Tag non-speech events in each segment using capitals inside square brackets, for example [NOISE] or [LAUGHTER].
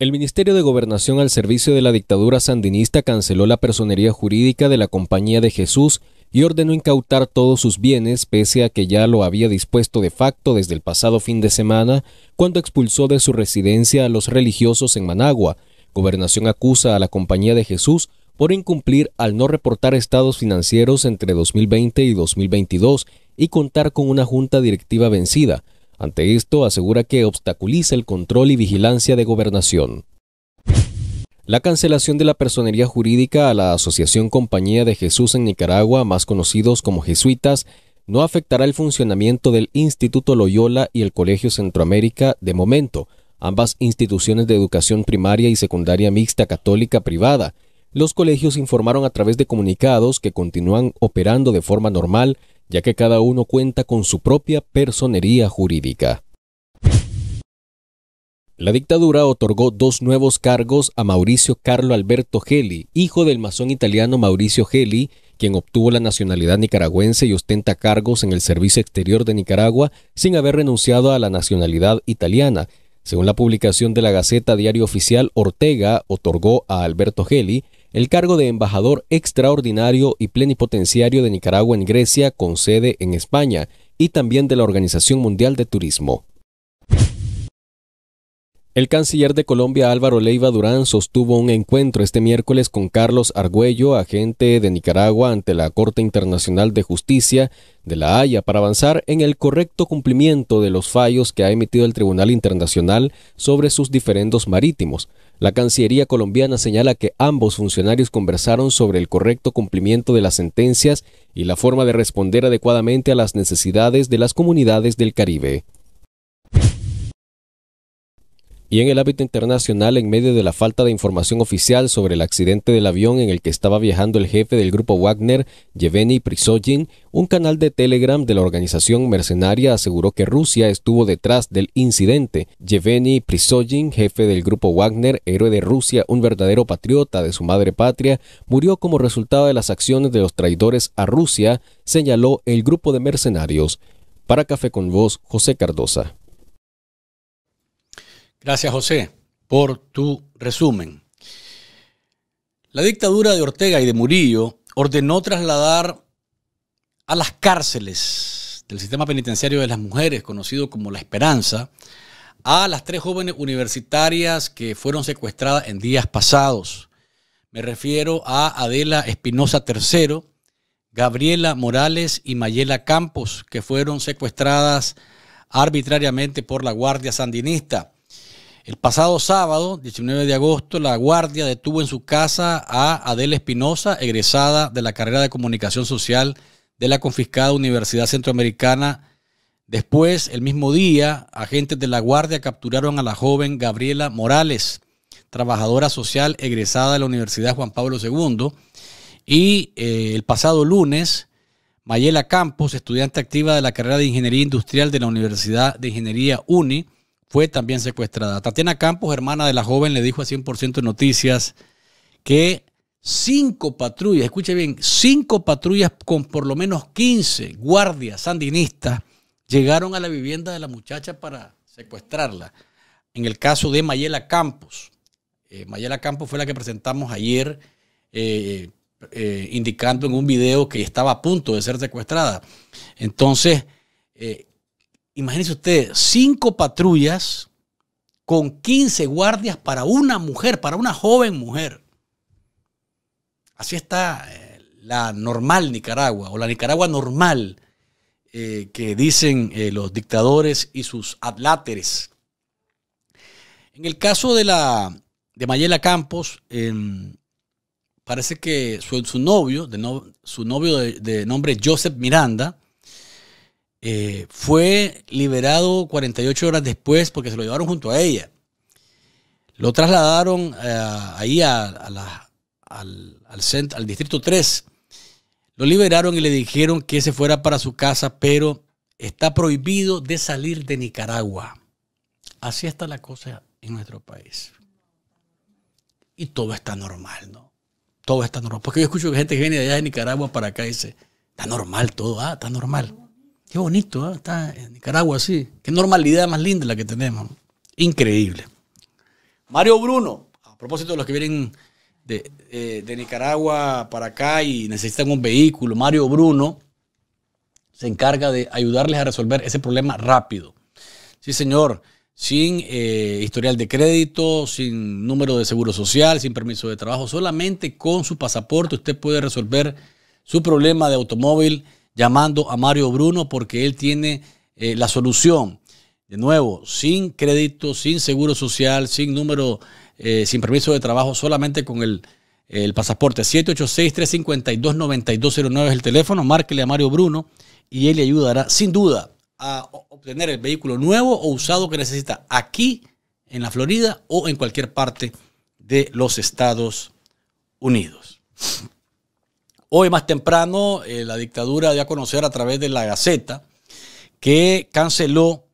El Ministerio de Gobernación al servicio de la dictadura sandinista canceló la personería jurídica de la Compañía de Jesús y ordenó incautar todos sus bienes pese a que ya lo había dispuesto de facto desde el pasado fin de semana cuando expulsó de su residencia a los religiosos en Managua. Gobernación acusa a la Compañía de Jesús por incumplir al no reportar estados financieros entre 2020 y 2022 y contar con una junta directiva vencida. Ante esto, asegura que obstaculiza el control y vigilancia de gobernación. La cancelación de la personería jurídica a la Asociación Compañía de Jesús en Nicaragua, más conocidos como jesuitas, no afectará el funcionamiento del Instituto Loyola y el Colegio Centroamérica de momento, ambas instituciones de educación primaria y secundaria mixta católica privada. Los colegios informaron a través de comunicados que continúan operando de forma normal ya que cada uno cuenta con su propia personería jurídica. La dictadura otorgó dos nuevos cargos a Mauricio Carlo Alberto Geli, hijo del masón italiano Mauricio Geli, quien obtuvo la nacionalidad nicaragüense y ostenta cargos en el Servicio Exterior de Nicaragua sin haber renunciado a la nacionalidad italiana. Según la publicación de la Gaceta Diario Oficial, Ortega otorgó a Alberto Geli el cargo de embajador extraordinario y plenipotenciario de Nicaragua en Grecia con sede en España y también de la Organización Mundial de Turismo. El canciller de Colombia Álvaro Leiva Durán sostuvo un encuentro este miércoles con Carlos Argüello, agente de Nicaragua ante la Corte Internacional de Justicia de La Haya, para avanzar en el correcto cumplimiento de los fallos que ha emitido el Tribunal Internacional sobre sus diferendos marítimos. La Cancillería colombiana señala que ambos funcionarios conversaron sobre el correcto cumplimiento de las sentencias y la forma de responder adecuadamente a las necesidades de las comunidades del Caribe y en el ámbito internacional, en medio de la falta de información oficial sobre el accidente del avión en el que estaba viajando el jefe del grupo Wagner, Yevgeny Prisogin, un canal de Telegram de la organización mercenaria aseguró que Rusia estuvo detrás del incidente. Yevgeny Prisogin, jefe del grupo Wagner, héroe de Rusia, un verdadero patriota de su madre patria, murió como resultado de las acciones de los traidores a Rusia, señaló el grupo de mercenarios. Para Café con vos, José Cardosa. Gracias, José, por tu resumen. La dictadura de Ortega y de Murillo ordenó trasladar a las cárceles del sistema penitenciario de las mujeres, conocido como La Esperanza, a las tres jóvenes universitarias que fueron secuestradas en días pasados. Me refiero a Adela Espinosa III, Gabriela Morales y Mayela Campos, que fueron secuestradas arbitrariamente por la Guardia Sandinista. El pasado sábado, 19 de agosto, la Guardia detuvo en su casa a Adela Espinosa, egresada de la carrera de comunicación social de la confiscada Universidad Centroamericana. Después, el mismo día, agentes de la Guardia capturaron a la joven Gabriela Morales, trabajadora social egresada de la Universidad Juan Pablo II. Y eh, el pasado lunes, Mayela Campos, estudiante activa de la carrera de Ingeniería Industrial de la Universidad de Ingeniería UNI, fue también secuestrada. Tatiana Campos, hermana de la joven, le dijo a 100% Noticias que cinco patrullas, escuche bien, cinco patrullas con por lo menos 15 guardias sandinistas llegaron a la vivienda de la muchacha para secuestrarla. En el caso de Mayela Campos, eh, Mayela Campos fue la que presentamos ayer eh, eh, indicando en un video que estaba a punto de ser secuestrada. Entonces, Imagínense ustedes, cinco patrullas con 15 guardias para una mujer, para una joven mujer. Así está eh, la normal Nicaragua, o la Nicaragua normal, eh, que dicen eh, los dictadores y sus adláteres. En el caso de, la, de Mayela Campos, em, parece que su, su novio, de su novio de, de nombre Joseph Miranda, eh, fue liberado 48 horas después porque se lo llevaron junto a ella. Lo trasladaron eh, ahí al, distrito 3. Lo liberaron y le dijeron que se fuera para su casa, pero está prohibido de salir de Nicaragua. Así está la cosa en nuestro país. Y todo está normal, ¿no? Todo está normal. Porque yo escucho gente que viene de allá de Nicaragua para acá y dice, está normal todo, ah, está normal. Qué bonito, ¿ah? está en Nicaragua así. Qué normalidad más linda la que tenemos. Increíble. Mario Bruno, a propósito de los que vienen eh, de, Nicaragua para acá y necesitan un vehículo, Mario Bruno se encarga de ayudarles a resolver ese problema rápido. Sí, señor sin eh, historial de crédito, sin número de seguro social, sin permiso de trabajo. Solamente con su pasaporte usted puede resolver su problema de automóvil llamando a Mario Bruno porque él tiene eh, la solución. De nuevo, sin crédito, sin seguro social, sin número, eh, sin permiso de trabajo, solamente con el, el pasaporte. 786-352-9209 es el teléfono. Márquele a Mario Bruno y él le ayudará sin duda a obtener el vehículo nuevo o usado que necesita aquí en la Florida o en cualquier parte de los Estados Unidos. Hoy más temprano, eh, la dictadura dio a conocer a través de la Gaceta que canceló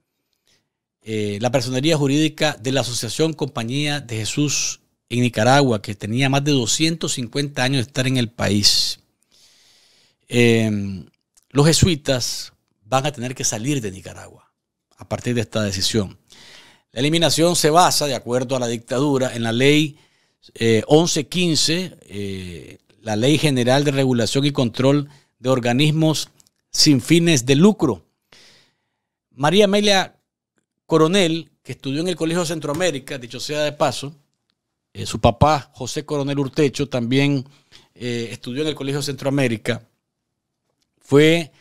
eh, la personería jurídica de la Asociación Compañía de Jesús en Nicaragua, que tenía más de 250 años de estar en el país. Em, los jesuitas van a tener que salir de Nicaragua a partir de esta decisión. La eliminación se basa, de acuerdo a la dictadura, en la ley 1115, eh, la Ley General de Regulación y Control de Organismos sin fines de lucro. María Amelia Coronel, que estudió en el Colegio Centroamérica, dicho sea de paso, eh, su papá, José Coronel Urtecho, también eh, estudió en el Colegio Centroamérica, fue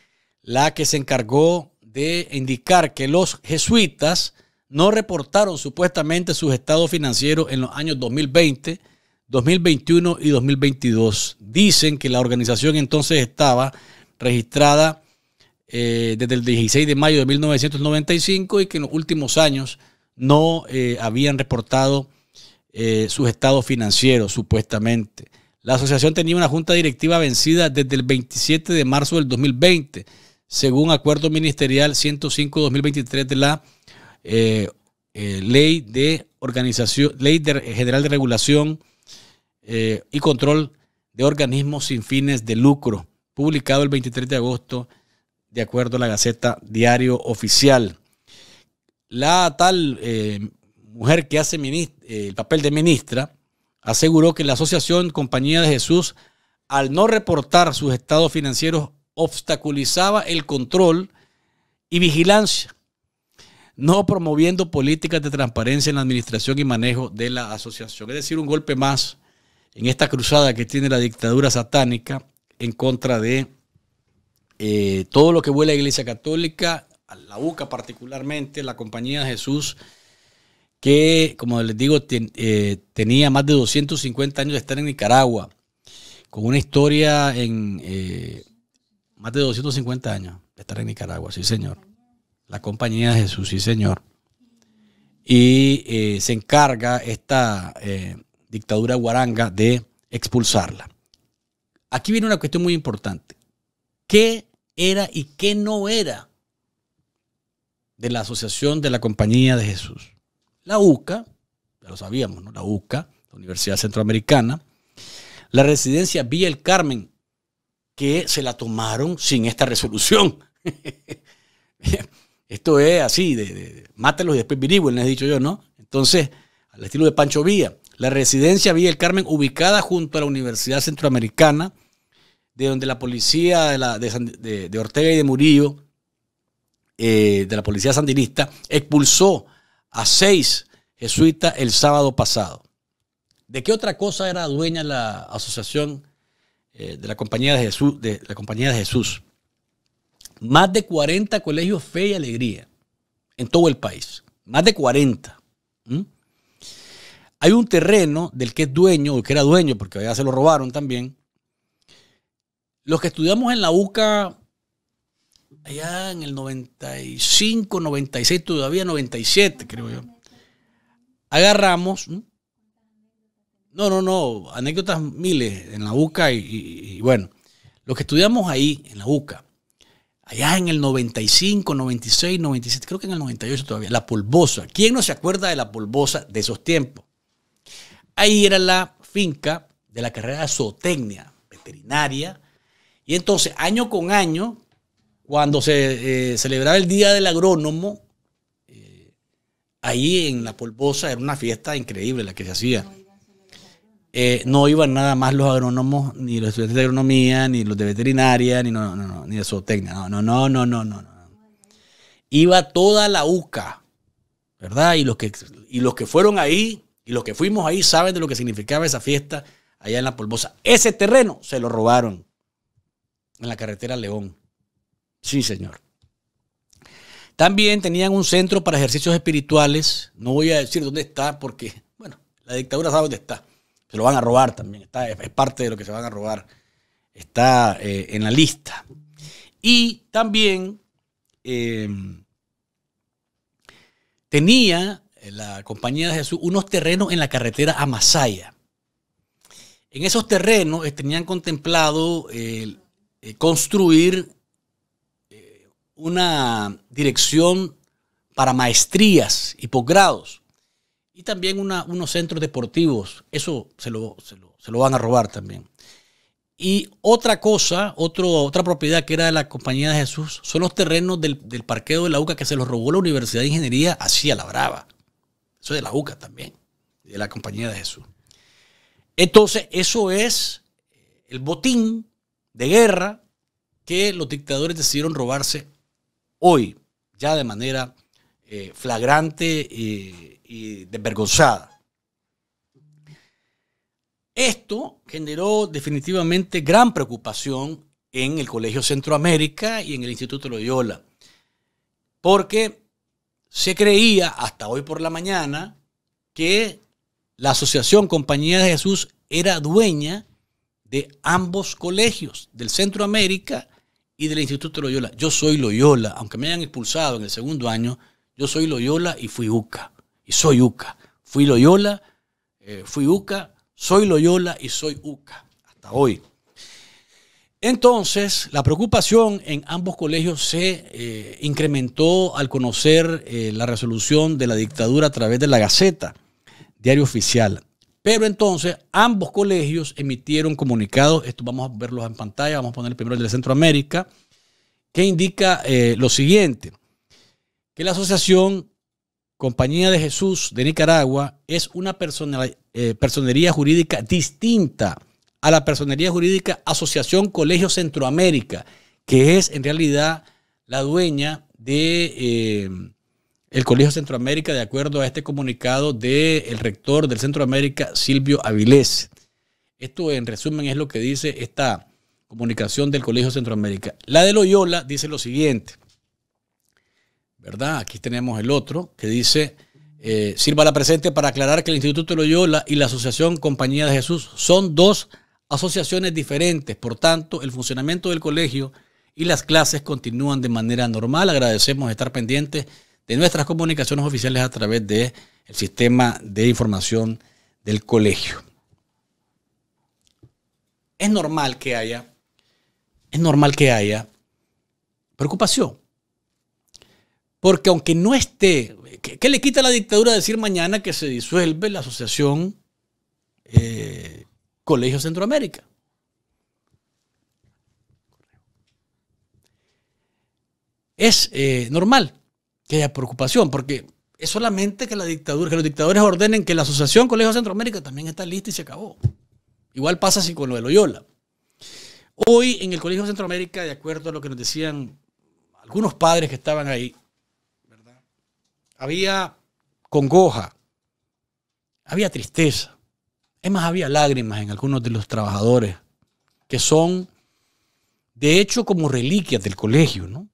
la que se encargó de indicar que los jesuitas no reportaron supuestamente sus estados financieros en los años 2020 2021 y 2022. Dicen que la organización entonces estaba registrada eh, desde el 16 de mayo de 1995 y que en los últimos años no eh, habían reportado eh, sus estados financieros, supuestamente. La asociación tenía una junta directiva vencida desde el 27 de marzo del 2020, según acuerdo ministerial 105-2023 de la Ley de Organización, Ley General de Regulación eh, y Control de Organismos sin fines de lucro, publicado el 23 de agosto de acuerdo a la Gaceta Diario Oficial. La tal eh, mujer que hace eh, el papel de ministra aseguró que la Asociación Compañía de Jesús, al no reportar sus estados financieros, obstaculizaba el control y vigilancia, no promoviendo políticas de transparencia en la administración y manejo de la asociación. Es decir, un golpe más en esta cruzada que tiene la dictadura satánica en contra de eh, todo lo que huele a la Iglesia Católica, a la UCA particularmente, la Compañía de Jesús, que, como les digo, eh, tenía más de 250 años de estar en Nicaragua, con una historia en eh, más de 250 años de estar en Nicaragua, sí señor. La Compañía de Jesús, sí señor. Y se encarga esta dictadura guaranga de expulsarla. Aquí viene una cuestión muy importante. ¿Qué era y qué no era de la Asociación de la Compañía de Jesús? La UCA, ya lo sabíamos, ¿no? La UCA, la Universidad Centroamericana, la residencia Villa El Carmen, que se la tomaron sin esta resolución. [LAUGHS] Esto es así, de, de, y después viríbulos, les he dicho yo, ¿no? Entonces, al estilo de Pancho Villa, la residencia Villa del Carmen, ubicada junto a la Universidad Centroamericana, de donde la policía de, Ortega y de Murillo, eh, de la policía sandinista, expulsó a seis jesuitas el sábado pasado. ¿De qué otra cosa era dueña la asociación eh, de, la compañía de, Jesús, Más de 40 colegios Fe y Alegría en todo el país. Más de 40. Hay un terreno del que es dueño, o que era dueño, porque allá se lo robaron también. Los que estudiamos en la UCA, allá en el 95, 96, todavía 97, creo yo. Agarramos. No, no, no, anécdotas miles en la UCA y, y bueno, los que estudiamos ahí, en la UCA, allá en el 95, 96, 97, creo que en el 98 todavía, la polvosa. ¿Quién no se acuerda de la polvosa de esos tiempos? Ahí era la finca de la carrera de zootecnia veterinaria. Y entonces, año con año, cuando se eh, celebraba el Día del Agrónomo, eh, ahí en La Polvosa era una fiesta increíble la que se hacía. Eh, no iban nada más los agrónomos, ni los estudiantes de agronomía, ni los de veterinaria, ni, no, no, no, de zootecnia. No, no, no, no, no, no. Iba toda la UCA, ¿verdad? Y los que, y los que fueron ahí y los que fuimos ahí saben de lo que significaba esa fiesta allá en La Polvosa. Ese terreno se lo robaron en la carretera León. Sí, señor. También tenían un centro para ejercicios espirituales. No voy a decir dónde está porque, bueno, la dictadura sabe dónde está. Se lo van a robar también. Está, es parte de lo que se van a robar. Está eh, en la lista. Y también eh, tenía la compañía de Jesús unos terrenos en la carretera a Masaya. En esos terrenos eh, tenían contemplado eh, eh, construir una dirección para maestrías y posgrados y también unos centros deportivos. Eso se lo, se, lo, van a robar también. Y otra cosa, otra propiedad que era de la Compañía de Jesús, son los terrenos del, del parqueo de la UCA que se los robó la Universidad de Ingeniería así a la brava es de la UCA también, de la Compañía de Jesús. Entonces, eso es eh, el botín de guerra que los dictadores decidieron robarse hoy, ya de manera eh, flagrante y, y desvergonzada. Esto generó definitivamente gran preocupación en el Colegio Centroamérica y en el Instituto Loyola, porque se creía hasta hoy por la mañana que la Asociación Compañía de Jesús era dueña de ambos colegios, del Centroamérica y del Instituto Loyola. Yo soy Loyola, aunque me hayan expulsado en el segundo año, yo soy Loyola y fui UCA, y soy UCA. Fui Loyola, eh, fui UCA, soy Loyola y soy UCA, hasta hoy. Entonces, la preocupación en ambos colegios se eh, incrementó al conocer eh, la resolución de la dictadura a través de la Gaceta, diario oficial. Pero entonces ambos colegios emitieron comunicados, esto vamos a verlos en pantalla, vamos a poner el primero del de Centroamérica, que indica eh, lo siguiente, que la Asociación Compañía de Jesús de Nicaragua es una personería jurídica distinta a la personería jurídica Asociación Colegio Centroamérica, que es en realidad la dueña de eh, el Colegio Centroamérica, de acuerdo a este comunicado del rector del Centroamérica, Silvio Avilés. Esto, en resumen, es lo que dice esta comunicación del Colegio Centroamérica. La de Loyola dice lo siguiente, ¿verdad? Aquí tenemos el otro que dice, eh, sirva la presente para aclarar que el Instituto Loyola y la Asociación Compañía de Jesús son dos asociaciones diferentes. Por tanto, el funcionamiento del colegio y las clases continúan de manera normal. Agradecemos estar pendientes de nuestras comunicaciones oficiales a través del sistema de información del colegio. Es normal que haya, es normal que haya preocupación. Porque aunque no esté, ¿qué, le quita a la dictadura decir mañana que se disuelve la asociación eh, Colegio Centroamérica. Es eh, normal que haya preocupación, porque es solamente que la dictadura, que los dictadores ordenen que la Asociación Colegio Centroamérica también está lista y se acabó. Igual pasa así con lo de Loyola. Hoy en el Colegio Centroamérica, de acuerdo a lo que nos decían algunos padres que estaban ahí, había congoja, había tristeza, es más, había lágrimas en algunos de los trabajadores que son, de hecho, como reliquias del colegio,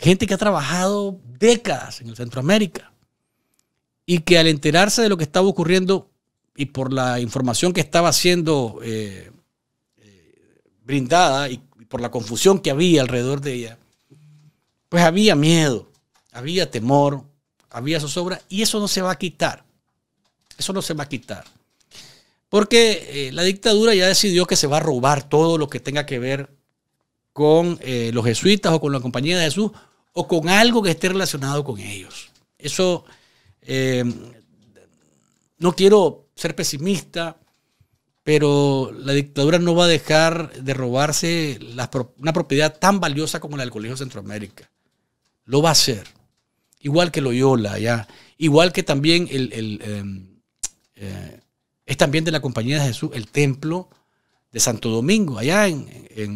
Gente que ha trabajado décadas en el Centroamérica y que al enterarse de lo que estaba ocurriendo y por la información que estaba siendo eh, eh, brindada y por la confusión que había alrededor de ella, pues había miedo, había temor, había zozobra y eso no se va a quitar. Eso no se va a quitar. Porque eh, la dictadura ya decidió que se va a robar todo lo que tenga que ver con eh, los jesuitas o con la Compañía de Jesús o con algo que esté relacionado con ellos. Eso, eh, no quiero ser pesimista, pero la dictadura no va a dejar de robarse una propiedad tan valiosa como la del Colegio Centroamérica. Lo va a hacer. Igual que Loyola, ya. Igual que también el, em, es este también de la Compañía de Jesús el templo de Santo Domingo, allá en, eh,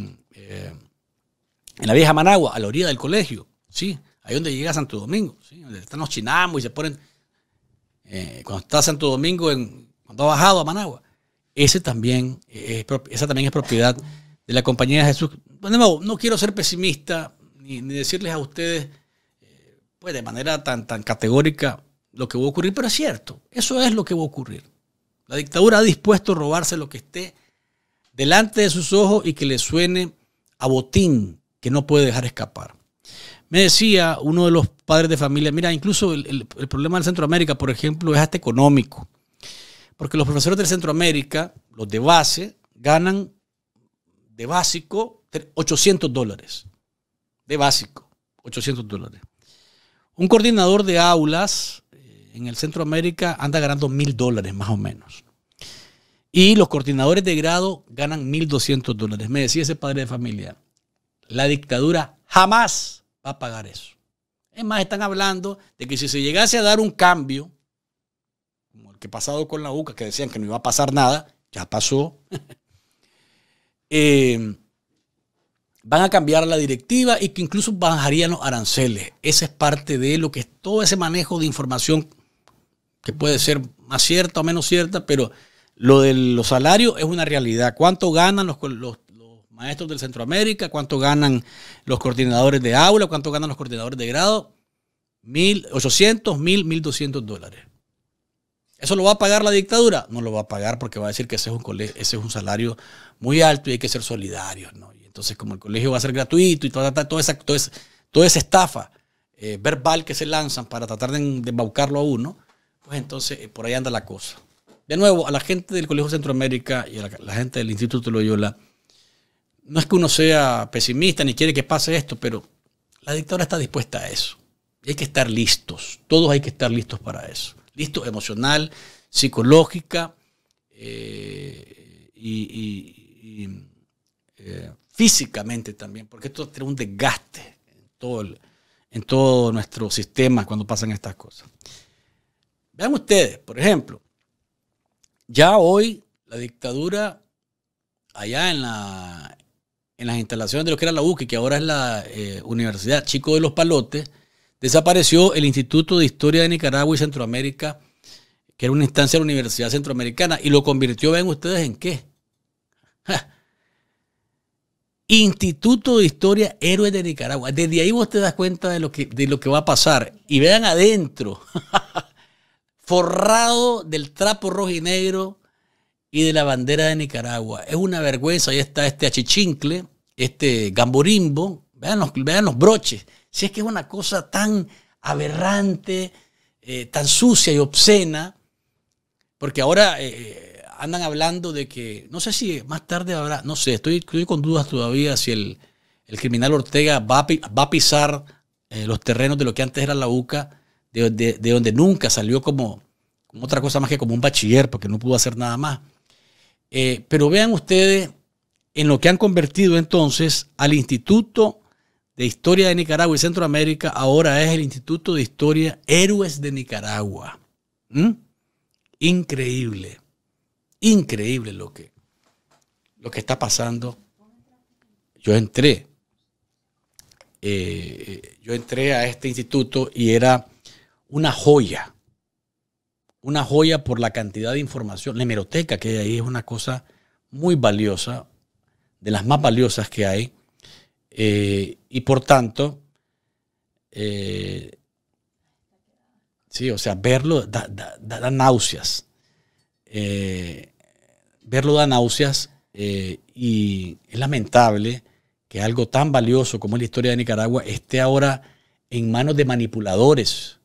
en, la vieja Managua, a la orilla del colegio, ¿sí? Ahí donde llega Santo Domingo, Donde están los chinamos y se ponen... Eh, cuando está Santo Domingo, en, cuando ha bajado a Managua, ese también esa también es propiedad de la Compañía de Jesús. Bueno, no, quiero ser pesimista ni, decirles a ustedes eh, pues de manera tan, tan categórica lo que va a ocurrir, pero es cierto, eso es lo que va a ocurrir. La dictadura ha dispuesto a robarse lo que esté delante de sus ojos y que le suene a botín que no puede dejar escapar. Me decía uno de los padres de familia, mira, incluso el, problema del Centroamérica, por ejemplo, es hasta económico. Porque los profesores del Centroamérica, los de base, ganan de básico 800 dólares. De básico, 800 dólares. Un coordinador de aulas en el Centroamérica anda ganando mil dólares más o menos. Y los coordinadores de grado ganan 1.200 dólares. Me decía ese padre de familia, la dictadura jamás va a pagar eso. Es más, están hablando de que si se llegase a dar un cambio, como el que pasado con la UCA, que decían que no iba a pasar nada, ya pasó, [LAUGHS] eh, van a cambiar la directiva y que incluso bajarían los aranceles. Esa es parte de lo que es todo ese manejo de información que puede ser más cierta o menos cierta, pero lo de los salarios es una realidad. ¿Cuánto ganan los, maestros del Centroamérica? ¿Cuánto ganan los coordinadores de aula? ¿Cuánto ganan los coordinadores de grado? 1.800, 1.000, 1.200 dólares. ¿Eso lo va a pagar la dictadura? No lo va a pagar porque va a decir que ese es un, colegio, ese es un salario muy alto y hay que ser solidarios. Y entonces, como el colegio va a ser gratuito y toda, toda, esa, toda esa, toda esa estafa eh, verbal que se lanzan para tratar de embaucarlo a uno, pues entonces, eh, por ahí anda la cosa. De nuevo, a la gente del Colegio Centroamérica y a la, gente del Instituto Loyola, no es que uno sea pesimista ni quiere que pase esto, pero la dictadura está dispuesta a eso. Y hay que estar listos, todos hay que estar listos para eso. Listos emocional, psicológica eh, y, eh, físicamente también, porque esto tiene un desgaste en todo, en todo nuestro sistema cuando pasan estas cosas. Vean ustedes, por ejemplo, ya hoy la dictadura allá en, las instalaciones de lo que era la UCI, que ahora es la eh, Universidad Chico de los Palotes, desapareció el Instituto de Historia de Nicaragua y Centroamérica, que era una instancia de la Universidad Centroamericana, y lo convirtió, vean ustedes, en qué. Instituto de Historia Héroe de Nicaragua. Desde ahí vos te das cuenta de lo que, de lo que va a pasar. Y vean adentro. [LAUGHS] borrado del trapo rojo y negro y de la bandera de Nicaragua. Es una vergüenza. Ahí está este achichincle, este gamborimbo. Vean los, vean los broches. Si es que es una cosa tan aberrante, eh, tan sucia y obscena, porque ahora eh, eh, andan hablando de que, no sé si más tarde habrá, no sé, estoy, estoy con dudas todavía si el, criminal Ortega va a, pisar los terrenos de lo que antes era la UCA de, donde nunca salió como, otra cosa más que como un bachiller, porque no pudo hacer nada más. Eh, pero vean ustedes en lo que han convertido entonces al Instituto de Historia de Nicaragua y Centroamérica, ahora es el Instituto de Historia Héroes de Nicaragua. ¿Mm? Increíble, increíble lo que, lo que está pasando. Yo entré, eh, yo entré a este instituto y era una joya, una joya por la cantidad de información. La hemeroteca que hay ahí es una cosa muy valiosa, de las más valiosas que hay, eh, y por tanto, eh, sí, o sea, verlo da, náuseas. Eh, verlo da náuseas y es lamentable que algo tan valioso como la historia de Nicaragua esté ahora en manos de manipuladores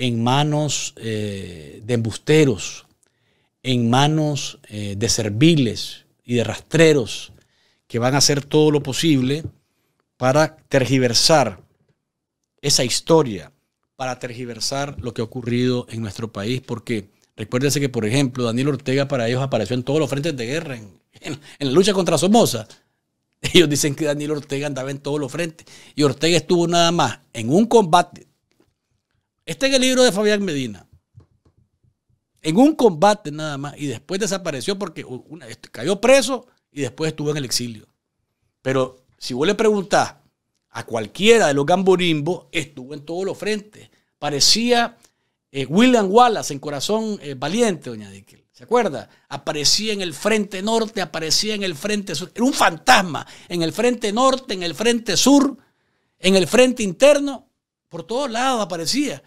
en manos eh, de embusteros, en manos eh, de serviles y de rastreros que van a hacer todo lo posible para tergiversar esa historia, para tergiversar lo que ha ocurrido en nuestro país, porque recuérdense que, por ejemplo, Daniel Ortega para ellos apareció en todos los frentes de guerra, en, en la lucha contra Somoza. Ellos dicen que Daniel Ortega andaba en todos los frentes y Ortega estuvo nada más en un combate Está en el libro de Fabián Medina. En un combate nada más y después desapareció porque este, cayó preso y después estuvo en el exilio. Pero si vos le preguntás a cualquiera de los gamborimbos, estuvo en todos los frentes. Parecía eh, William Wallace en Corazón eh, Valiente, doña Dickel. ¿Se acuerda? Aparecía en el frente norte, aparecía en el frente sur. Era un fantasma. En el frente norte, en el frente sur, en el frente interno. Por todos lados aparecía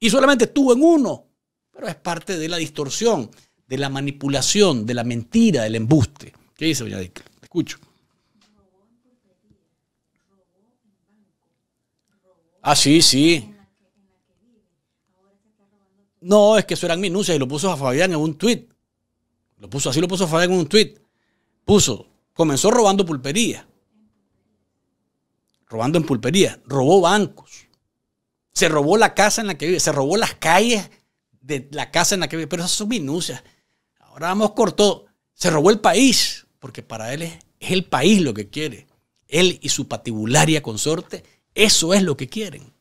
y solamente estuvo en uno. Pero es parte de la distorsión, de la manipulación, de la mentira, del embuste. ¿Qué dice, doña Dick? Te escucho. Ah, sí, sí. No, es que eso eran minucias y lo puso a Fabián en un tuit. Lo puso así, lo puso a Fabián en un tuit. Puso, comenzó robando pulpería. Robando en pulpería. Robó bancos. Se robó la casa en la que vive, se robó las calles de la casa en la que vive, pero esas son minucias. Ahora vamos corto, se robó el país, porque para él es, el país lo que quiere. Él y su patibularia consorte, eso es lo que quieren.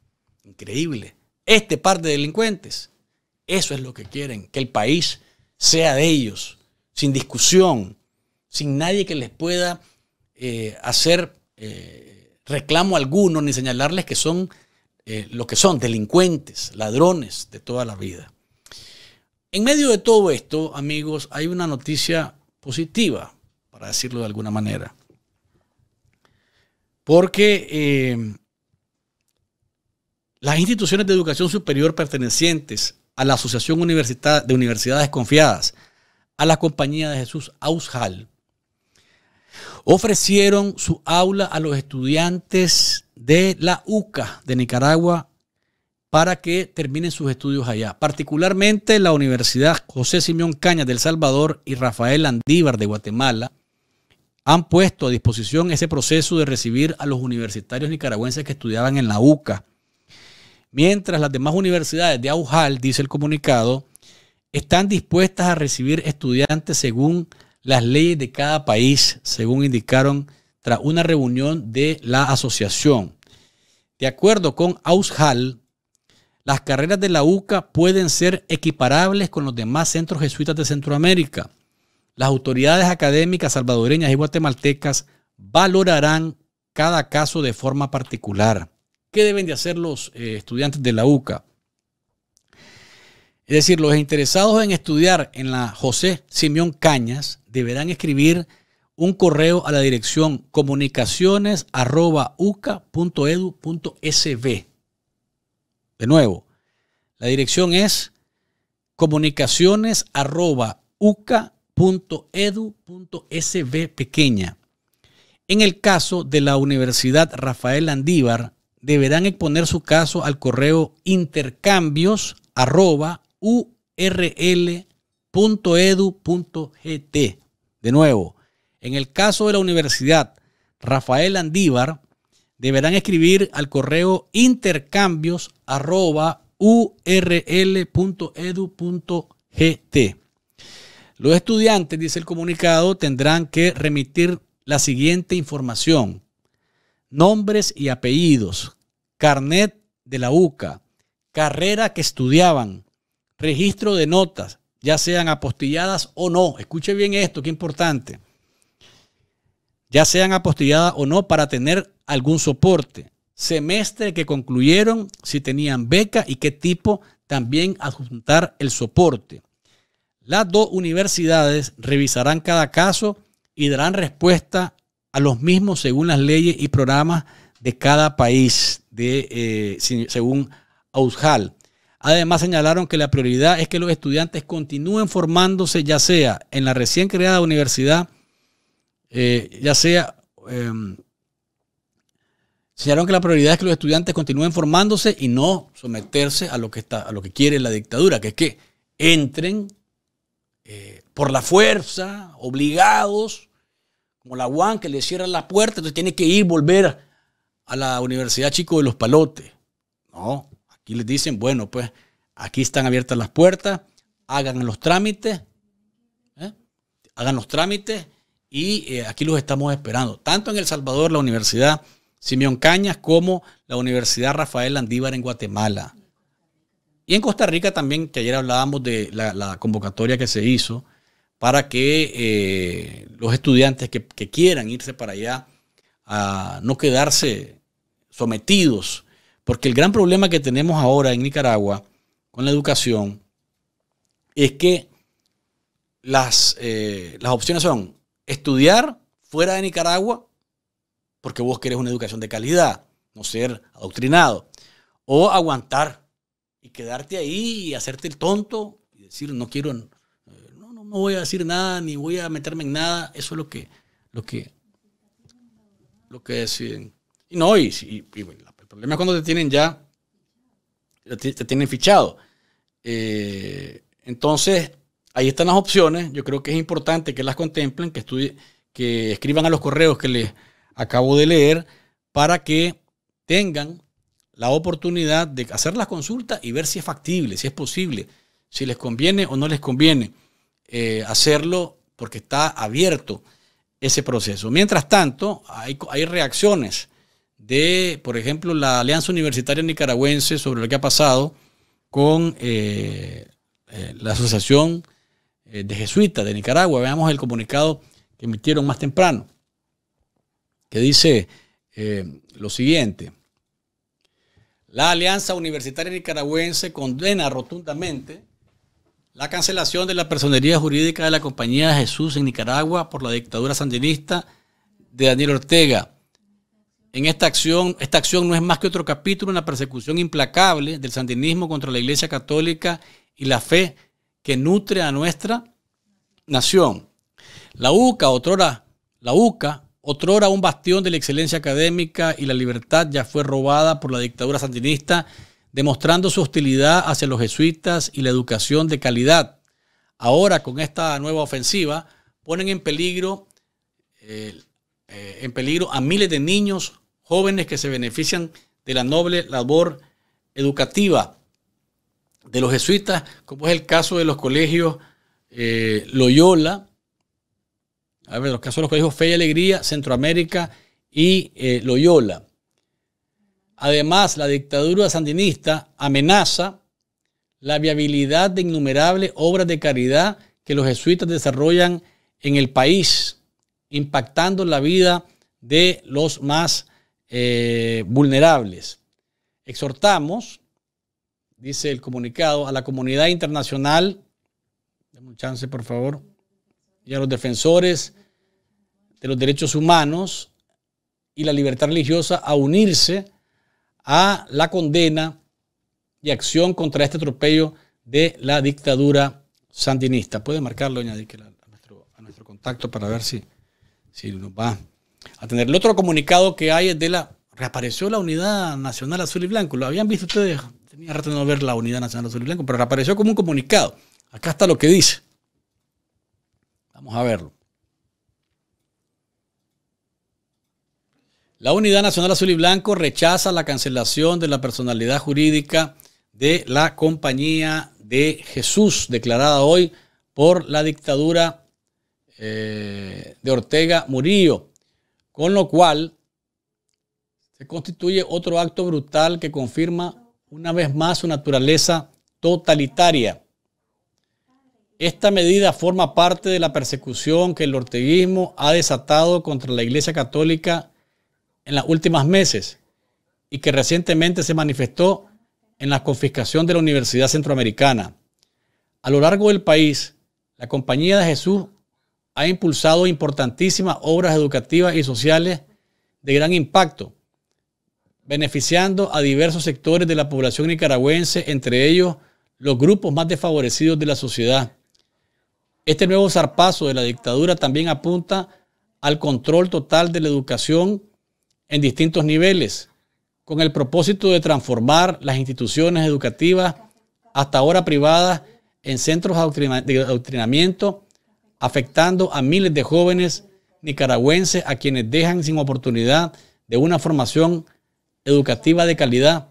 Increíble. Este par de delincuentes, eso es lo que quieren, que el país sea de ellos, sin discusión, sin nadie que les pueda eh, hacer eh, reclamo alguno ni señalarles que son eh, lo que son delincuentes, ladrones de toda la vida. En medio de todo esto, amigos, hay una noticia positiva, para decirlo de alguna manera. Porque eh, las instituciones de educación superior pertenecientes a la Asociación de Universidades Confiadas, a la compañía de Jesús Aushal, ofrecieron su aula a los estudiantes de la UCA de Nicaragua para que terminen sus estudios allá. Particularmente la Universidad José Simeón Cañas del Salvador y Rafael Andívar de Guatemala han puesto a disposición ese proceso de recibir a los universitarios nicaragüenses que estudiaban en la UCA. Mientras las demás universidades de Aujal, dice el comunicado, están dispuestas a recibir estudiantes según las leyes de cada país, según indicaron tras una reunión de la asociación. De acuerdo con Aushal, las carreras de la UCA pueden ser equiparables con los demás centros jesuitas de Centroamérica. Las autoridades académicas salvadoreñas y guatemaltecas valorarán cada caso de forma particular. ¿Qué deben de hacer los eh, estudiantes de la UCA? Es decir, los interesados en estudiar en la José Simeón Cañas deberán escribir un correo a la dirección comunicaciones.uca.edu.sb. De nuevo, la dirección es comunicaciones.uca.edu.sb pequeña. En el caso de la Universidad Rafael Andívar deberán exponer su caso al correo intercambios.url.edu.gt. De nuevo, en el caso de la Universidad Rafael Andívar, deberán escribir al correo intercambios.url.edu.gt. Los estudiantes, dice el comunicado, tendrán que remitir la siguiente información. Nombres y apellidos, carnet de la UCA, carrera que estudiaban, registro de notas, ya sean apostilladas o no. Escuche bien esto, qué importante ya sean apostilladas o no, para tener algún soporte. Semestre que concluyeron, si tenían beca y qué tipo, también adjuntar el soporte. Las dos universidades revisarán cada caso y darán respuesta a los mismos según las leyes y programas de cada país, de, eh, según AusHal. Además señalaron que la prioridad es que los estudiantes continúen formándose ya sea en la recién creada universidad eh, ya sea, em, señalaron que la prioridad es que los estudiantes continúen formándose y no someterse a lo que, está, a lo que quiere la dictadura, que es que entren eh, por la fuerza, obligados, como la UAN que le cierra la puerta, entonces tiene que ir, volver a la Universidad Chico de los Palotes. No, aquí les dicen, bueno, pues aquí están abiertas las puertas, hagan los trámites, ¿eh? hagan los trámites, y eh, aquí los estamos esperando, tanto en El Salvador, la Universidad Simeón Cañas, como la Universidad Rafael Landívar en Guatemala. Y en Costa Rica también, que ayer hablábamos de la, convocatoria que se hizo para que eh, los estudiantes que, quieran irse para allá a no quedarse sometidos, porque el gran problema que tenemos ahora en Nicaragua con la educación es que las eh, opciones son estudiar fuera de Nicaragua porque vos querés una educación de calidad, no ser adoctrinado. O aguantar y quedarte ahí y hacerte el tonto y decir, no quiero, eh, no, no, no voy a decir nada, ni voy a meterme en nada. Eso es lo que, lo que, lo que deciden. Y no, y, el problema es cuando te tienen ya, te, tienen fichado. Eh, entonces, Ahí están las opciones. Yo creo que es importante que las contemplen, que, que escriban a los correos que les acabo de leer para que tengan la oportunidad de hacer las consultas y ver si es factible, si es posible, si les conviene o no les conviene eh, hacerlo porque está abierto ese proceso. Mientras tanto, hay, reacciones de, por ejemplo, la Alianza Universitaria Nicaragüense sobre lo que ha pasado con eh, eh, la Asociación eh, de jesuita de Nicaragua. Veamos el comunicado que emitieron más temprano, que dice eh, lo siguiente. La Alianza Universitaria Nicaragüense condena rotundamente la cancelación de la personería jurídica de la Compañía de Jesús en Nicaragua por la dictadura sandinista de Daniel Ortega. En esta acción, esta acción no es más que otro capítulo en la persecución implacable del sandinismo contra la Iglesia Católica y la fe que nutre a nuestra nación. La UCA, otrora, la UCA, otrora un bastión de la excelencia académica y la libertad, ya fue robada por la dictadura sandinista, demostrando su hostilidad hacia los jesuitas y la educación de calidad. Ahora, con esta nueva ofensiva, ponen en peligro, eh, eh, en peligro a miles de niños jóvenes que se benefician de la noble labor educativa de los jesuitas, como es el caso de los colegios eh, Loyola, a ver, los casos de los colegios Fe y Alegría, Centroamérica y eh, Loyola. Además, la dictadura sandinista amenaza la viabilidad de innumerables obras de caridad que los jesuitas desarrollan en el país, impactando la vida de los más eh, vulnerables. Exhortamos dice el comunicado, a la comunidad internacional, denme un chance por favor, y a los defensores de los derechos humanos y la libertad religiosa a unirse a la condena y acción contra este atropello de la dictadura sandinista. Puede marcarlo, añadir que a nuestro, a nuestro contacto para ver si, si nos va a tener. El otro comunicado que hay es de la reapareció la Unidad Nacional Azul y Blanco. ¿Lo habían visto ustedes Tenía rato de no ver la Unidad Nacional Azul y Blanco, pero apareció como un comunicado. Acá está lo que dice. Vamos a verlo. La Unidad Nacional Azul y Blanco rechaza la cancelación de la personalidad jurídica de la Compañía de Jesús, declarada hoy por la dictadura eh, de Ortega Murillo, con lo cual se constituye otro acto brutal que confirma una vez más su naturaleza totalitaria. Esta medida forma parte de la persecución que el orteguismo ha desatado contra la Iglesia Católica en los últimos meses y que recientemente se manifestó en la confiscación de la Universidad Centroamericana. A lo largo del país, la Compañía de Jesús ha impulsado importantísimas obras educativas y sociales de gran impacto, beneficiando a diversos sectores de la población nicaragüense, entre ellos los grupos más desfavorecidos de la sociedad. Este nuevo zarpazo de la dictadura también apunta al control total de la educación en distintos niveles, con el propósito de transformar las instituciones educativas, hasta ahora privadas, en centros de adoctrinamiento, afectando a miles de jóvenes nicaragüenses a quienes dejan sin oportunidad de una formación educativa de calidad,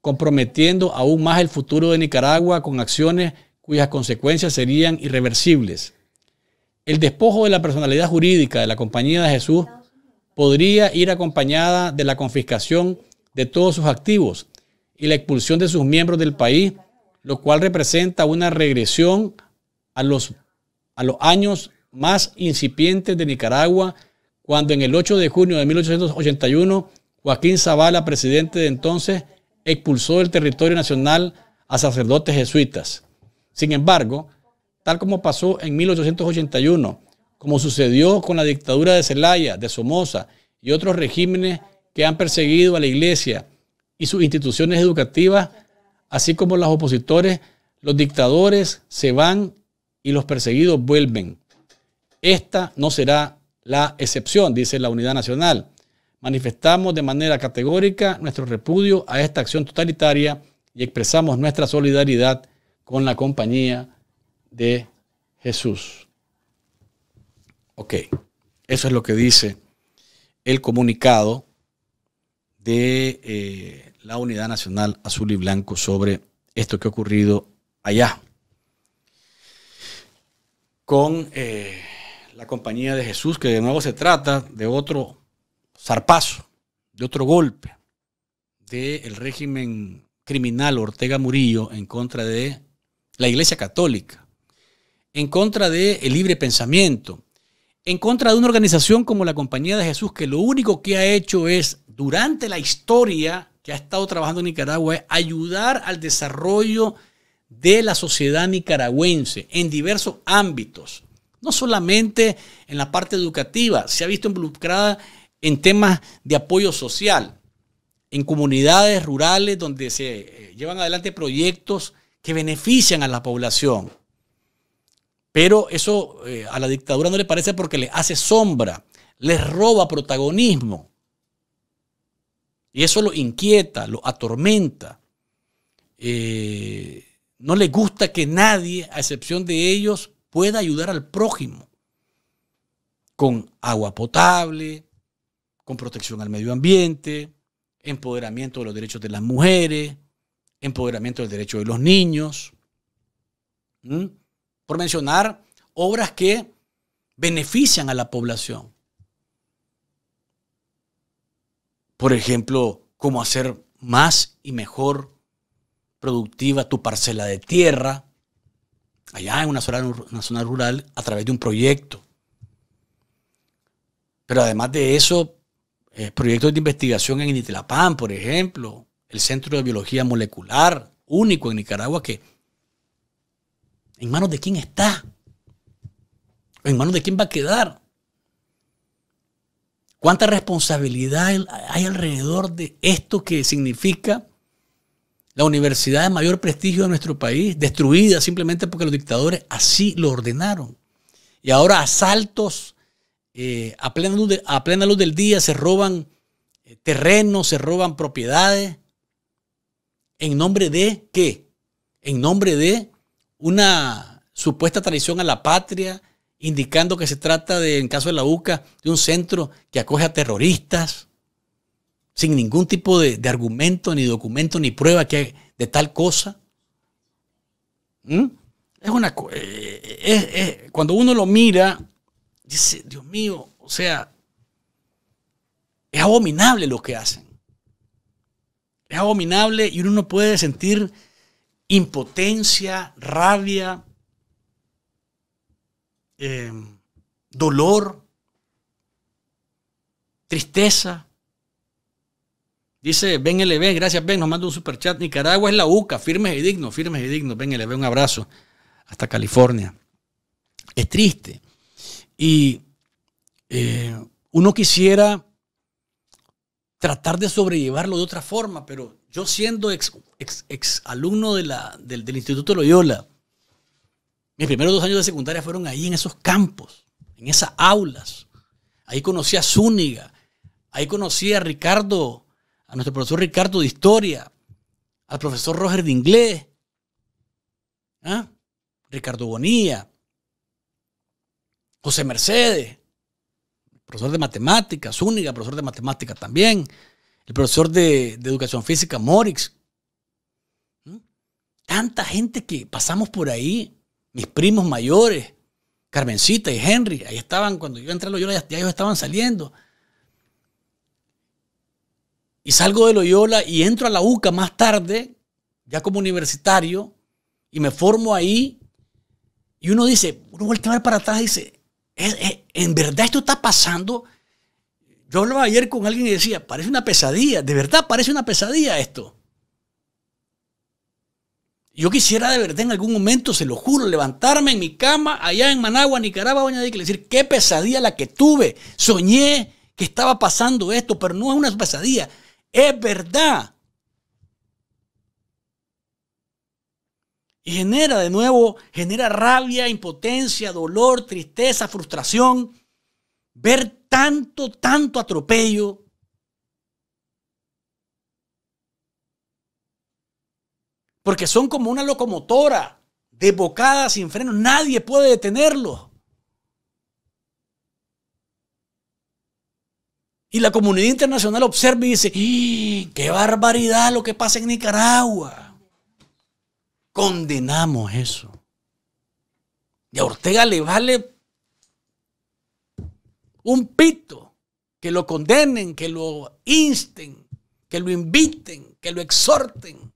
comprometiendo aún más el futuro de Nicaragua con acciones cuyas consecuencias serían irreversibles. El despojo de la personalidad jurídica de la Compañía de Jesús podría ir acompañada de la confiscación de todos sus activos y la expulsión de sus miembros del país, lo cual representa una regresión a los, a los años más incipientes de Nicaragua, cuando en el 8 de junio de 1881 Joaquín Zavala, presidente de entonces, expulsó del territorio nacional a sacerdotes jesuitas. Sin embargo, tal como pasó en 1881, como sucedió con la dictadura de Zelaya, de Somoza y otros regímenes que han perseguido a la iglesia y sus instituciones educativas, así como los opositores, los dictadores se van y los perseguidos vuelven. Esta no será la excepción, dice la Unidad Nacional manifestamos de manera categórica nuestro repudio a esta acción totalitaria y expresamos nuestra solidaridad con la compañía de Jesús. Ok, eso es lo que dice el comunicado de eh, la Unidad Nacional Azul y Blanco sobre esto que ha ocurrido allá con eh, la compañía de Jesús, que de nuevo se trata de otro zarpazo, de otro golpe del régimen criminal Ortega Murillo en contra de la Iglesia Católica, en contra del el libre pensamiento, en contra de una organización como la Compañía de Jesús, que lo único que ha hecho es, durante la historia que ha estado trabajando en Nicaragua, ayudar al desarrollo de la sociedad nicaragüense en diversos ámbitos, no solamente en la parte educativa, se ha visto involucrada en temas de apoyo social, en comunidades rurales donde se eh, llevan adelante proyectos que benefician a la población. Pero eso eh, a la dictadura no le parece porque le hace sombra, les roba protagonismo. Y eso lo inquieta, lo atormenta. Eh, no le gusta que nadie, a excepción de ellos, pueda ayudar al prójimo con agua potable, con protección al medio ambiente, empoderamiento de los derechos de las mujeres, empoderamiento del derecho de los niños, por mencionar obras que benefician a la población. Por ejemplo, cómo hacer más y mejor productiva tu parcela de tierra, allá en una zona rural, a través de un proyecto. Pero además de eso, eh, proyectos de investigación en Initlapán, por ejemplo, el Centro de Biología Molecular, único en Nicaragua, que en manos de quién está, en manos de quién va a quedar. ¿Cuánta responsabilidad hay alrededor de esto que significa la universidad de mayor prestigio de nuestro país, destruida simplemente porque los dictadores así lo ordenaron? Y ahora asaltos eh, a, plena luz del día se roban eh, terrenos, se roban propiedades. ¿En nombre de qué? En nombre de una supuesta traición a la patria, indicando que se trata, de, en caso de la UCA, de un centro que acoge a terroristas, sin ningún tipo de, argumento, ni documento, ni prueba que, de tal cosa. ¿Mm? Es una, eh, cuando uno lo mira dice, Dios mío, o sea, es abominable lo que hacen. Es abominable y uno no puede sentir impotencia, rabia, em, dolor, tristeza. Dice ven, LB, gracias ven, nos manda un super chat. Nicaragua es la UCA, firmes y dignos, firmes y dignos. Ven, LB, un abrazo hasta California. Es triste. Y eh, uno quisiera tratar de sobrellevarlo de otra forma, pero yo siendo ex, alumno del, Instituto Loyola, mis primeros dos años de secundaria fueron ahí en esos campos, en esas aulas. Ahí conocí a Zúñiga, ahí conocí a Ricardo, a nuestro profesor Ricardo de Historia, al profesor Roger de Inglés, ¿ah? Ricardo Bonilla, José Mercedes, profesor de matemáticas, Zúñiga, profesor de matemáticas también, el profesor de, educación física, Morix. ¿Mm? Tanta gente que pasamos por ahí, mis primos mayores, Carmencita y Henry, ahí estaban cuando yo entré a Loyola, ya, ellos estaban saliendo. Y salgo de Loyola y entro a la UCA más tarde, ya como universitario, y me formo ahí. Y uno dice, uno vuelve a ver para atrás y dice, en verdad esto está pasando. Yo hablaba ayer con alguien y decía, parece una pesadilla, de verdad parece una pesadilla esto. Yo quisiera de verdad en algún momento, se lo juro, levantarme en mi cama allá en Managua, Nicaragua, y decir, qué pesadilla la que tuve. Soñé que estaba pasando esto, pero no es una pesadilla. Es verdad. Y genera de nuevo, genera rabia, impotencia, dolor, tristeza, frustración. Ver tanto, tanto atropello. Porque son como una locomotora, desbocada, sin freno. Nadie puede detenerlo. Y la comunidad internacional observa y dice, ¡Ah, ¡qué barbaridad lo que pasa en Nicaragua! Condenamos eso. Y a Ortega le vale un pito que lo condenen, que lo insten, que lo inviten, que lo exhorten.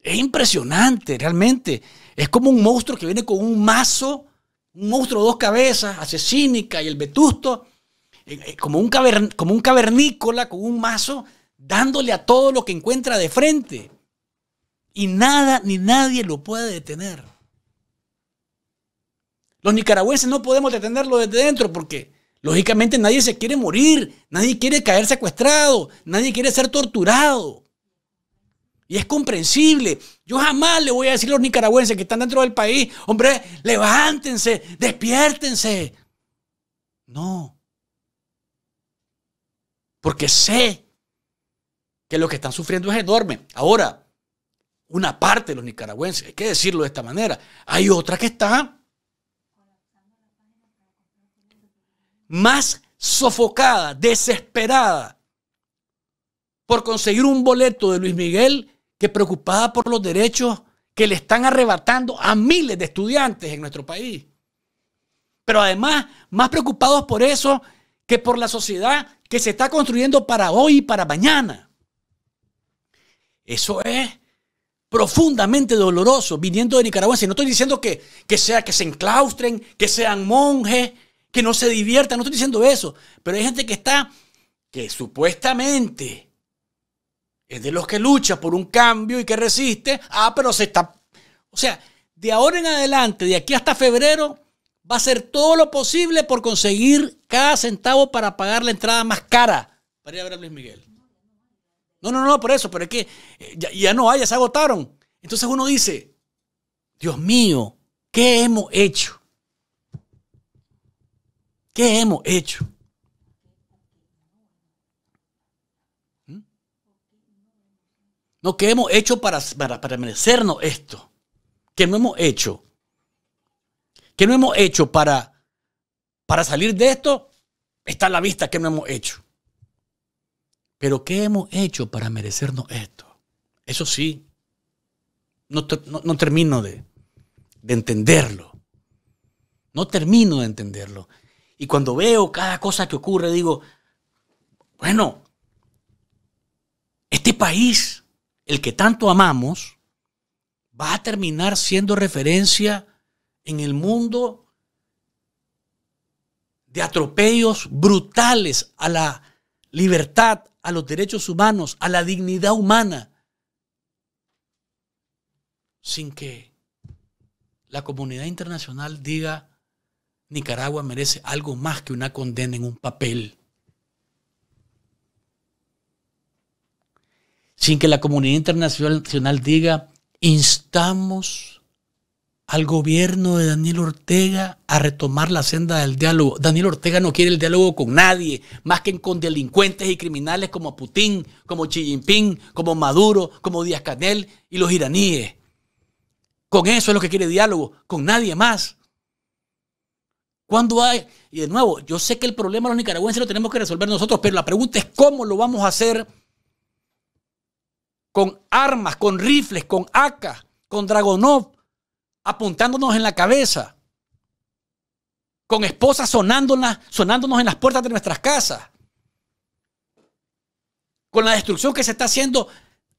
Es impresionante, realmente. Es como un monstruo que viene con un mazo, un monstruo de dos cabezas, asesínica y el vetusto, eh, eh, como un, como un cavernícola con un mazo dándole a todo lo que encuentra de frente. Y nada ni nadie lo puede detener. Los nicaragüenses no podemos detenerlo desde dentro porque lógicamente nadie se quiere morir, nadie quiere caer secuestrado, nadie quiere ser torturado. Y es comprensible. Yo jamás le voy a decir a los nicaragüenses que están dentro del país, hombre, levántense, despiértense. No. Porque sé que lo que están sufriendo es enorme. Ahora, una parte de los nicaragüenses, hay que decirlo de esta manera, hay otra que está más sofocada, desesperada por conseguir un boleto de Luis Miguel que preocupada por los derechos que le están arrebatando a miles de estudiantes en nuestro país. Pero además, más preocupados por eso que por la sociedad que se está construyendo para hoy y para mañana. Eso es profundamente doloroso viniendo de nicaragüenses. No estoy diciendo que, sea que se enclaustren, que sean monjes, que no se diviertan, no estoy diciendo eso. Pero hay gente que está, que supuestamente es de los que lucha por un cambio y que resiste. Ah, pero se está... O sea, de ahora en adelante, de aquí hasta febrero, va a hacer todo lo posible por conseguir cada centavo para pagar la entrada más cara para ir a ver a Luis Miguel. No, no, no, por eso, pero es que eh, ya, no hay, ya se agotaron. Entonces uno dice, Dios mío, ¿qué hemos hecho? ¿Qué hemos hecho? ¿Mm? No, ¿qué hemos hecho para, para, merecernos esto? ¿Qué no hemos hecho? ¿Qué no hemos hecho para, para salir de esto? Está la vista que no hemos hecho. Pero ¿qué hemos hecho para merecernos esto? Eso sí, no, termino de, de entenderlo. No termino de entenderlo. Y cuando veo cada cosa que ocurre, digo, bueno, este país, el que tanto amamos, va a terminar siendo referencia en el mundo de atropellos brutales a la libertad, a los derechos humanos, a la dignidad humana, sin que la comunidad internacional diga Nicaragua merece algo más que una condena en un papel. Sin que la comunidad internacional diga, instamos al gobierno de Daniel Ortega a retomar la senda del diálogo. Daniel Ortega no quiere el diálogo con nadie, más que con delincuentes y criminales como Putin, como Xi Jinping, como Maduro, como Díaz Canel y los iraníes. Con eso es lo que quiere diálogo, con nadie más. Cuando hay, y de nuevo, yo sé que el problema de los nicaragüenses lo tenemos que resolver nosotros, pero la pregunta es cómo lo vamos a hacer con armas, con rifles, con AK, con Dragonov, apuntándonos en la cabeza, con esposas sonándonos, sonándonos en las puertas de nuestras casas, con la destrucción que se está haciendo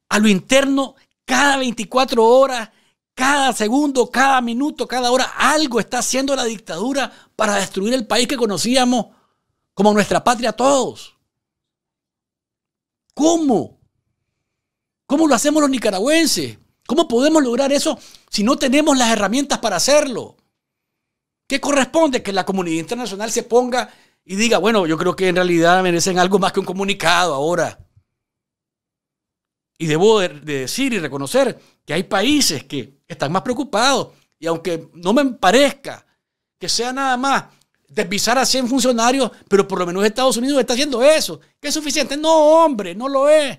a lo interno cada 24 horas, cada segundo, cada minuto, cada hora, algo está haciendo la dictadura para destruir el país que conocíamos como nuestra patria todos. ¿Cómo? ¿Cómo lo hacemos los nicaragüenses? ¿Cómo podemos lograr eso si no tenemos las herramientas para hacerlo? ¿Qué corresponde? Que la comunidad internacional se ponga y diga, bueno, yo creo que en realidad merecen algo más que un comunicado ahora. Y debo de decir y reconocer que hay países que están más preocupados y aunque no me parezca que sea nada más desvisar a 100 funcionarios, pero por lo menos Estados Unidos está haciendo eso. ¿Qué es suficiente? No, hombre, no lo es.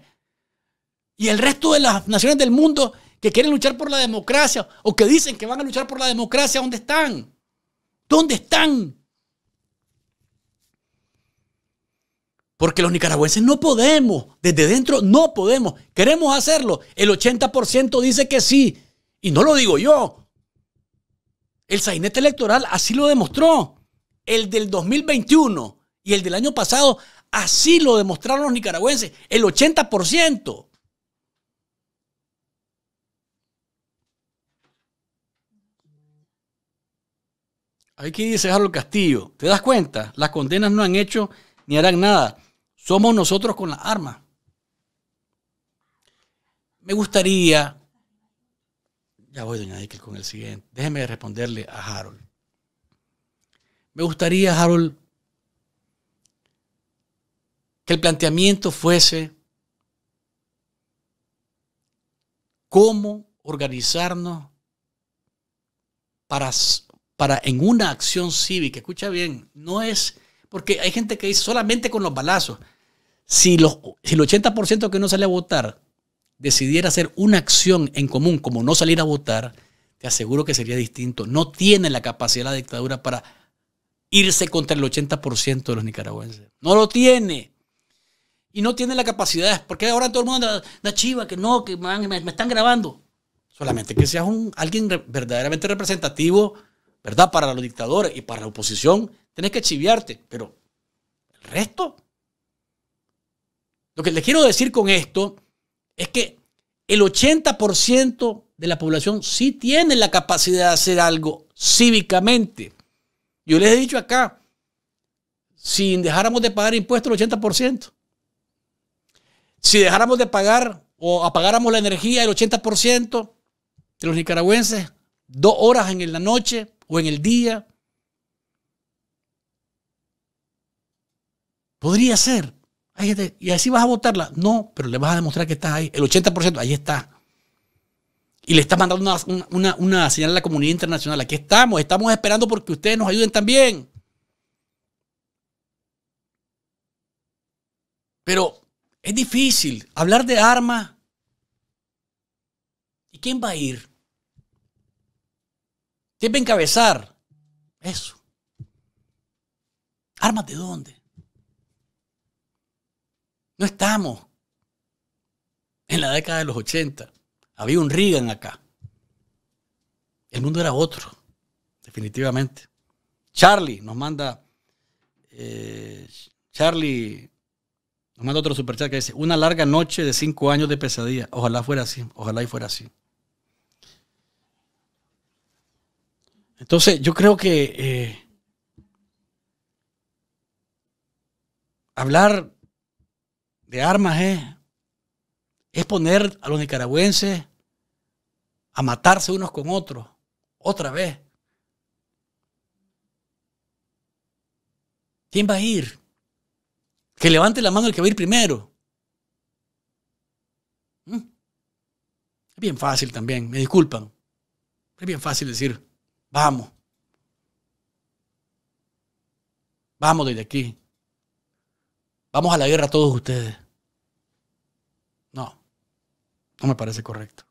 Y el resto de las naciones del mundo que quieren luchar por la democracia o que dicen que van a luchar por la democracia, ¿dónde están? ¿Dónde están? Porque los nicaragüenses no podemos, desde dentro no podemos. Queremos hacerlo. El 80% dice que sí. Y no lo digo yo. El sainete electoral así lo demostró. El del 2021 y el del año pasado así lo demostraron los nicaragüenses. El 80%. Aquí dice Harold Castillo, ¿te das cuenta? Las condenas no han hecho ni harán nada. Somos nosotros con las armas. Me gustaría... Ya voy, doña Dickel, con el siguiente. Déjeme responderle a Harold. Me gustaría, Harold, que el planteamiento fuese cómo organizarnos para para en una acción cívica, escucha bien, no es, porque hay gente que dice solamente con los balazos, si, los, el 80% que no sale a votar decidiera hacer una acción en común como no salir a votar, te aseguro que sería distinto. No tiene la capacidad de la dictadura para irse contra el 80% de los nicaragüenses. No lo tiene. Y no tiene la capacidad. Porque ahora todo el mundo da, chiva, que no, que me, están grabando. Solamente que seas un, alguien verdaderamente representativo ¿verdad? Para los dictadores y para la oposición, tenés que chiviarte, pero el resto. Lo que les quiero decir con esto es que el 80% de la población sí tiene la capacidad de hacer algo cívicamente. Yo les he dicho acá, si dejáramos de pagar impuestos el 80%, si dejáramos de pagar o apagáramos la energía el 80% de los nicaragüenses, dos horas en la noche, o en el día. Podría ser. y así vas a votarla. No, pero le vas a demostrar que estás ahí. El 80% ahí está. Y le estás mandando una, una señal a la comunidad internacional. Aquí estamos, estamos esperando porque ustedes nos ayuden también. Pero es difícil hablar de armas. ¿Y quién va a ir? a encabezar. Eso. ¿Armas de dónde? No estamos en la década de los 80. Había un Reagan acá. El mundo era otro, definitivamente. Charlie nos manda. Eh, Charlie nos manda otro superchat que dice: Una larga noche de cinco años de pesadilla. Ojalá fuera así, ojalá y fuera así. Entonces, yo creo que eh, hablar de armas eh, es, poner a los nicaragüenses a matarse unos con otros, otra vez. ¿Quién va a ir? Que levante la mano el que va a ir primero. ¿Mm? Es bien fácil también, me disculpan. Es bien fácil decir, Vamos. Vamos desde aquí. Vamos a la guerra todos ustedes. No, no me parece correcto.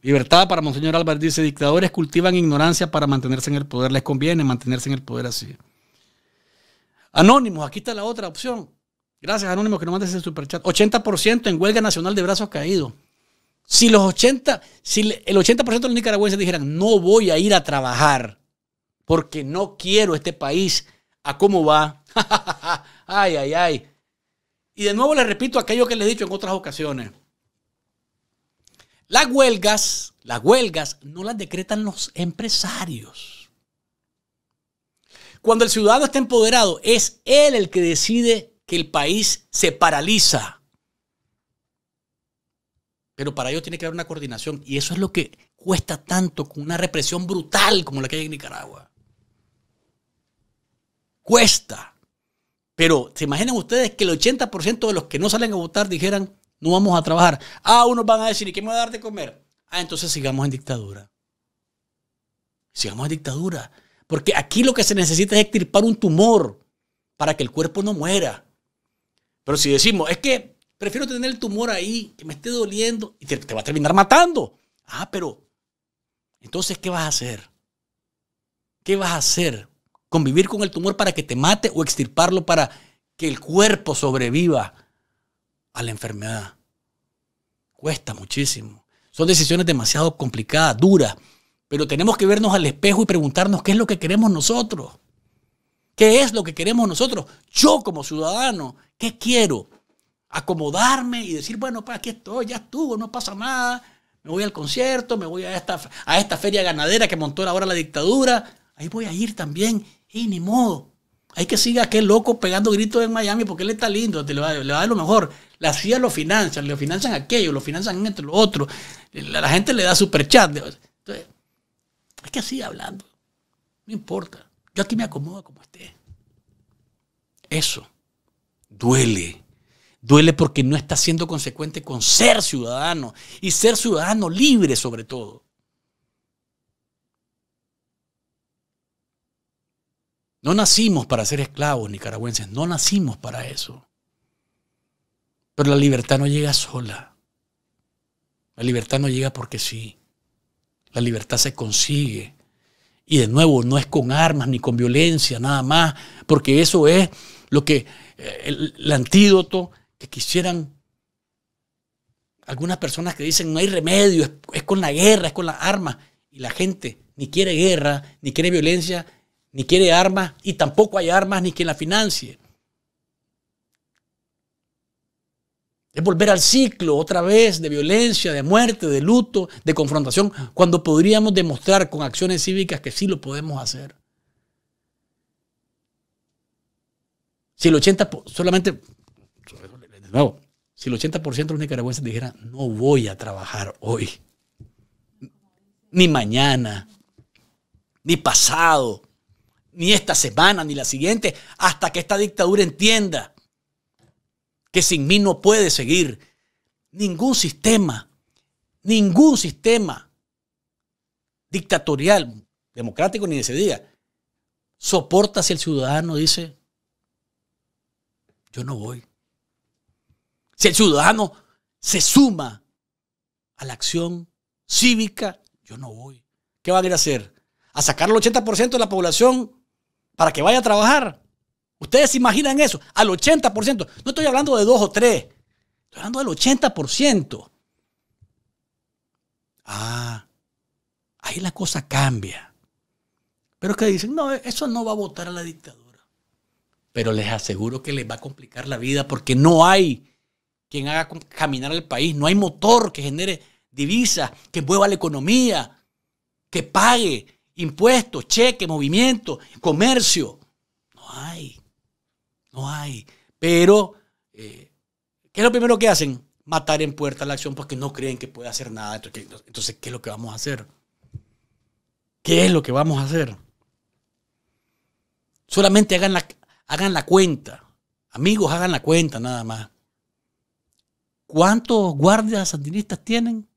Libertad para Monseñor Álvarez dice, dictadores cultivan ignorancia para mantenerse en el poder, les conviene mantenerse en el poder así. Anónimos, aquí está la otra opción. Gracias Anónimos que nos mandes ese superchat. 80% en huelga nacional de brazos caídos. Si los 80, si el 80% de los nicaragüenses dijeran, no voy a ir a trabajar porque no quiero este país a cómo va. [LAUGHS] ay, ay, ay. Y de nuevo les repito aquello que les he dicho en otras ocasiones. Las huelgas, las huelgas no las decretan los empresarios. Cuando el ciudadano está empoderado, es él el que decide que el país se paraliza. Pero para ello tiene que haber una coordinación. Y eso es lo que cuesta tanto con una represión brutal como la que hay en Nicaragua. Cuesta. Pero se imaginan ustedes que el 80% de los que no salen a votar dijeran, no vamos a trabajar. Ah, unos van a decir, ¿y qué me voy a dar de comer? Ah, entonces sigamos en dictadura. Sigamos en dictadura. Porque aquí lo que se necesita es extirpar un tumor para que el cuerpo no muera. Pero si decimos, es que Prefiero tener el tumor ahí, que me esté doliendo y te, va a terminar matando. Ah, pero entonces, ¿qué vas a hacer? ¿Qué vas a hacer? ¿Convivir con el tumor para que te mate o extirparlo para que el cuerpo sobreviva a la enfermedad? Cuesta muchísimo. Son decisiones demasiado complicadas, duras, pero tenemos que vernos al espejo y preguntarnos qué es lo que queremos nosotros. ¿Qué es lo que queremos nosotros? Yo como ciudadano, ¿qué quiero? acomodarme y decir, bueno, pues aquí estoy, ya estuvo, no pasa nada, me voy al concierto, me voy a esta, a esta feria ganadera que montó ahora la dictadura, ahí voy a ir también, y ni modo. Hay que siga aquel loco pegando gritos en Miami porque él está lindo, le va, a dar lo mejor. La CIA lo financian, lo financian aquello, lo financian entre lo otro. La, gente le da chat. Entonces, hay que seguir hablando. No importa. Yo aquí me acomodo como esté. Eso duele Duele porque no está siendo consecuente con ser ciudadano y ser ciudadano libre sobre todo. No nacimos para ser esclavos nicaragüenses, no nacimos para eso. Pero la libertad no llega sola. La libertad no llega porque sí. La libertad se consigue. Y de nuevo, no es con armas ni con violencia, nada más, porque eso es lo que eh, el, antídoto que quisieran algunas personas que dicen no hay remedio, es, con la guerra, es con las armas. Y la gente ni quiere guerra, ni quiere violencia, ni quiere armas, y tampoco hay armas ni quien la financie. Es volver al ciclo otra vez de violencia, de muerte, de luto, de confrontación, cuando podríamos demostrar con acciones cívicas que sí lo podemos hacer. Si el 80, solamente si el 80% de los nicaragüenses dijera, no voy a trabajar hoy, ni mañana, ni pasado, ni esta semana, ni la siguiente, hasta que esta dictadura entienda que sin mí no puede seguir. Ningún sistema, ningún sistema dictatorial, democrático ni de ese día, soporta si el ciudadano dice, yo no voy si el ciudadano se suma a la acción cívica, yo no voy. ¿Qué van a ir a hacer? ¿A sacar el 80% de la población para que vaya a trabajar? ¿Ustedes se imaginan eso? Al 80%. No estoy hablando de dos o tres. Estoy hablando del 80%. Ah, ahí la cosa cambia. Pero es que dicen, no, eso no va a votar a la dictadura. Pero les aseguro que les va a complicar la vida porque no hay quien haga caminar al país. No hay motor que genere divisas, que mueva la economía, que pague impuestos, cheques, movimiento, comercio. No hay. No hay. Pero, eh, ¿qué es lo primero que hacen? Matar en puerta la acción porque no creen que puede hacer nada. Entonces, ¿qué es lo que vamos a hacer? ¿Qué es lo que vamos a hacer? Solamente hagan la, hagan la cuenta. Amigos, hagan la cuenta nada más. ¿Cuántos guardias sandinistas tienen?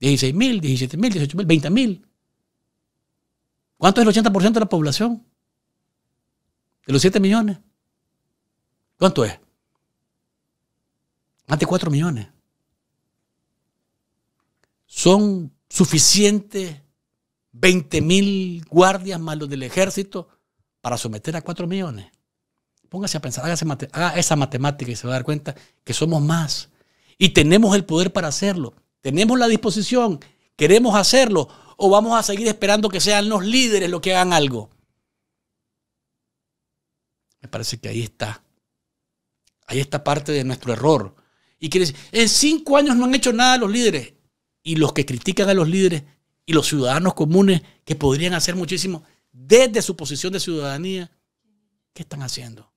16 mil, 17 mil, 18 mil, mil. ¿Cuánto es el 80% de la población? De los 7 millones. ¿Cuánto es? Más de 4 millones. Son suficientes 20 mil guardias más los del ejército para someter a 4 millones. Póngase a pensar, haga esa matemática y se va a dar cuenta que somos más. Y tenemos el poder para hacerlo. Tenemos la disposición. Queremos hacerlo. O vamos a seguir esperando que sean los líderes los que hagan algo. Me parece que ahí está. Ahí está parte de nuestro error. Y quiere decir, en cinco años no han hecho nada los líderes. Y los que critican a los líderes y los ciudadanos comunes que podrían hacer muchísimo desde su posición de ciudadanía, ¿qué están haciendo?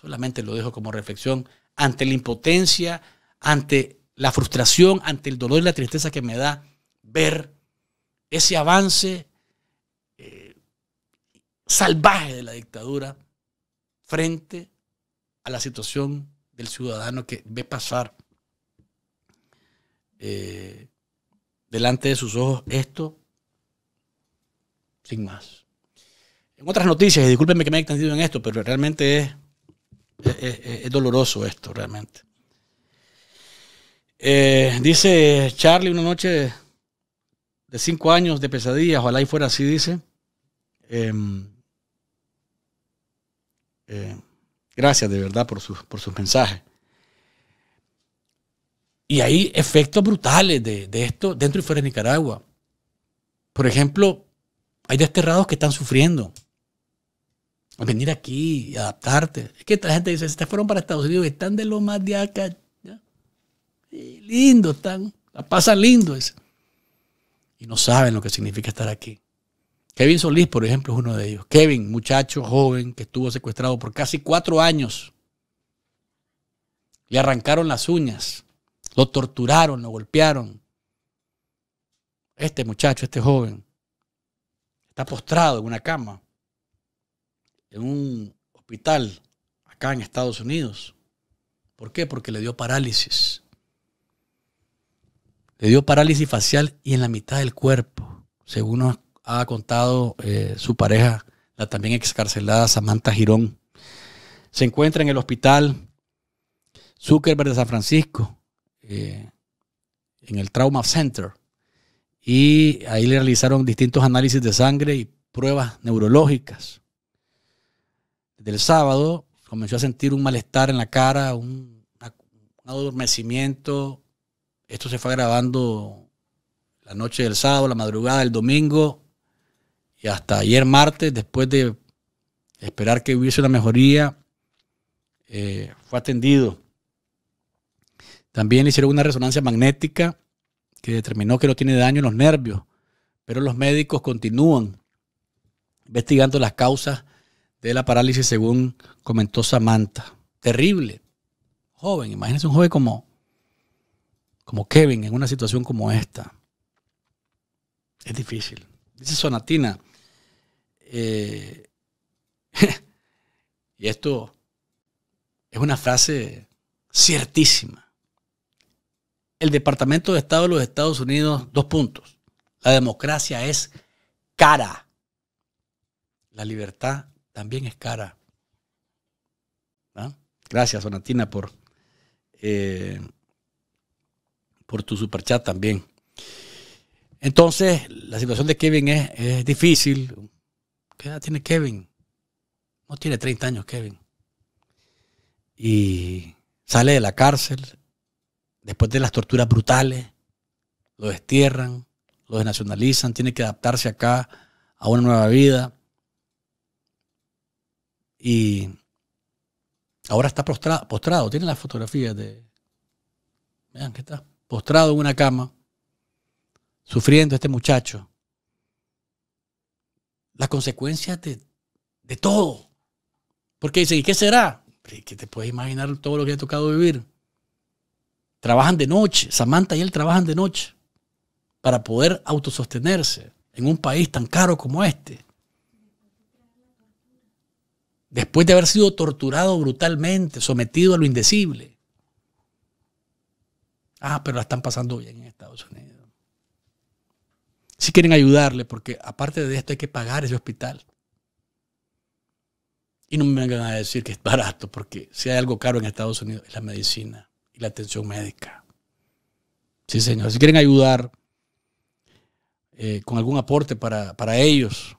Solamente lo dejo como reflexión ante la impotencia, ante la frustración, ante el dolor y la tristeza que me da ver ese avance eh, salvaje de la dictadura frente a la situación del ciudadano que ve pasar eh, delante de sus ojos esto sin más. En otras noticias, y discúlpenme que me haya extendido en esto, pero realmente es es, doloroso esto realmente. Eh, dice Charlie una noche de cinco años de pesadillas, ojalá y fuera así, dice. Em, eh, gracias de verdad por sus, mensajes. Y hay efectos brutales de, de esto dentro y fuera de Nicaragua. Por ejemplo, hay desterrados que están sufriendo venir aquí y adaptarte. Es que la gente dice, se fueron para Estados Unidos, están de lo más de acá. lindo están, la pasan lindo. es, Y no saben lo que significa estar aquí. Kevin Solís, por ejemplo, es uno de ellos. Kevin, muchacho joven que estuvo secuestrado por casi cuatro años. Le arrancaron las uñas, lo torturaron, lo golpearon. Este muchacho, este joven, está postrado en una cama en un hospital acá en Estados Unidos. ¿Por qué? Porque le dio parálisis. Le dio parálisis facial y en la mitad del cuerpo, según ha contado eh, su pareja, la también excarcelada Samantha Girón. Se encuentra en el hospital Zuckerberg de San Francisco, eh, en el Trauma Center. Y ahí le realizaron distintos análisis de sangre y pruebas neurológicas del sábado comenzó a sentir un malestar en la cara, un, adormecimiento. Esto se fue agravando la noche del sábado, la madrugada del domingo y hasta ayer martes, después de esperar que hubiese una mejoría, eh, fue atendido. También hicieron una resonancia magnética que determinó que no tiene daño en los nervios, pero los médicos continúan investigando las causas de la parálisis, según comentó Samantha. Terrible. Joven, imagínese un joven como, como Kevin en una situación como esta. Es difícil. Dice Sonatina. Eh, [LAUGHS] y esto es una frase ciertísima. El Departamento de Estado de los Estados Unidos, dos puntos. La democracia es cara. La libertad también es cara. ¿Ah? Gracias, Sonatina, por, eh, por tu superchat también. Entonces, la situación de Kevin es, es, difícil. ¿Qué edad tiene Kevin? No tiene 30 años Kevin. Y sale de la cárcel, después de las torturas brutales, lo destierran, lo desnacionalizan, tiene que adaptarse acá a una nueva vida. Y ahora está postrado, postrado. tienen las fotografías de... Vean que está postrado en una cama, sufriendo este muchacho. Las consecuencias de, todo. Porque dice ¿y qué será? Que te puedes imaginar todo lo que ha tocado vivir. Trabajan de noche, Samantha y él trabajan de noche para poder autosostenerse en un país tan caro como este después de haber sido torturado brutalmente, sometido a lo indecible. Ah, pero la están pasando bien en Estados Unidos. Si quieren ayudarle, porque aparte de esto hay que pagar ese hospital. Y no me vengan a decir que es barato, porque si hay algo caro en Estados Unidos es la medicina y la atención médica. Sí, señor. Si quieren ayudar eh, con algún aporte para, para ellos,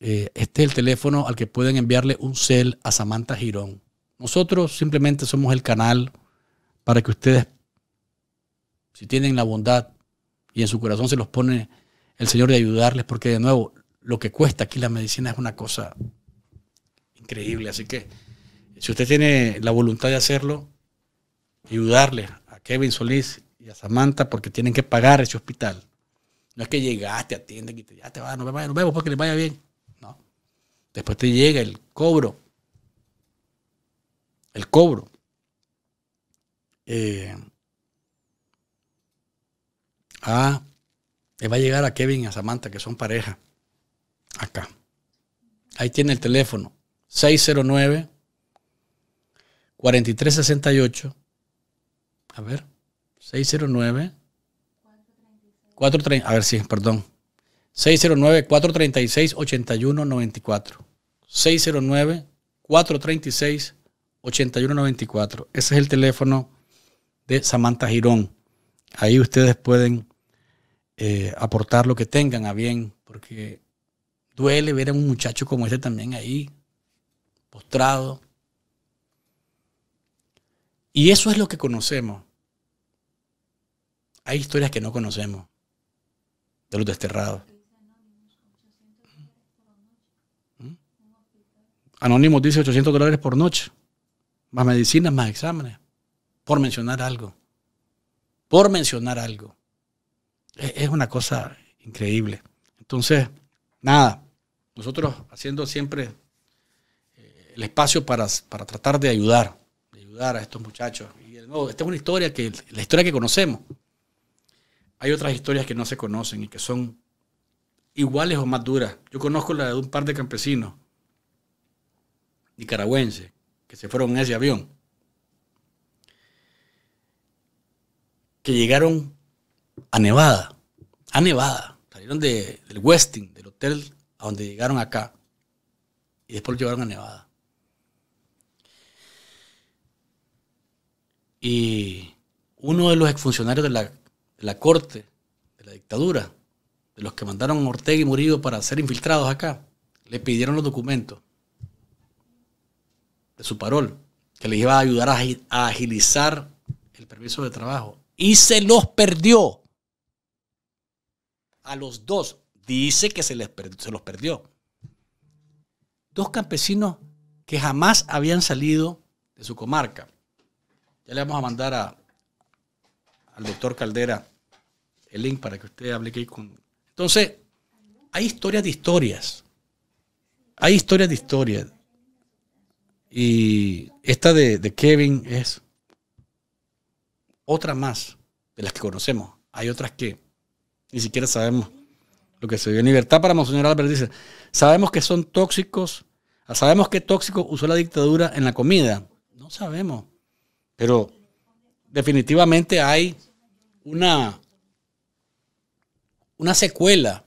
eh, este es el teléfono al que pueden enviarle un cel a Samantha Girón. Nosotros simplemente somos el canal para que ustedes, si tienen la bondad y en su corazón se los pone el Señor de ayudarles, porque de nuevo, lo que cuesta aquí la medicina es una cosa increíble. Así que si usted tiene la voluntad de hacerlo, ayudarle a Kevin Solís y a Samantha porque tienen que pagar ese hospital. No es que llegaste, atienden y te, ya te nos vemos, nos vemos porque les vaya bien. Después te llega el cobro. El cobro. Eh, ah, te va a llegar a Kevin y a Samantha, que son pareja. Acá. Ahí tiene el teléfono. 609 4368. A ver. 609 436. A ver, sí, perdón. 609-436-8194. 609-436-8194. Ese es el teléfono de Samantha Girón. Ahí ustedes pueden eh, aportar lo que tengan a bien, porque duele ver a un muchacho como ese también ahí, postrado. Y eso es lo que conocemos. Hay historias que no conocemos de los desterrados. Anónimos dice 800 dólares por noche, más medicinas, más exámenes, por mencionar algo. Por mencionar algo. E, es una cosa increíble. Entonces, nada, nosotros haciendo siempre eh, el espacio para, para tratar de ayudar, de ayudar a estos muchachos. Y de nuevo, esta es una historia que, la historia que conocemos. Hay otras historias que no se conocen y que son iguales o más duras. Yo conozco la de un par de campesinos nicaragüenses que se fueron en ese avión, que llegaron a Nevada, a Nevada, salieron del Westin, del hotel a donde llegaron acá, y después lo llevaron a Nevada. Y uno de los exfuncionarios de la, de la corte, de la dictadura, de los que mandaron a Ortega y Murillo para ser infiltrados acá, le pidieron los documentos de su parol, que les iba a ayudar a agilizar el permiso de trabajo. Y se los perdió. A los dos. Dice que se, les se los perdió. Dos campesinos que jamás habían salido de su comarca. Ya le vamos a mandar a, al doctor Caldera el link para que usted hable con... Entonces, hay historias de historias. Hay historias de historias. Y esta de, Kevin es otra más de las que conocemos. Hay otras que ni siquiera sabemos lo que se dio libertad para Monseñor Albert Dice, sabemos que son tóxicos, ah, sabemos que tóxico usó la dictadura en la comida. No sabemos, pero definitivamente hay una, una secuela.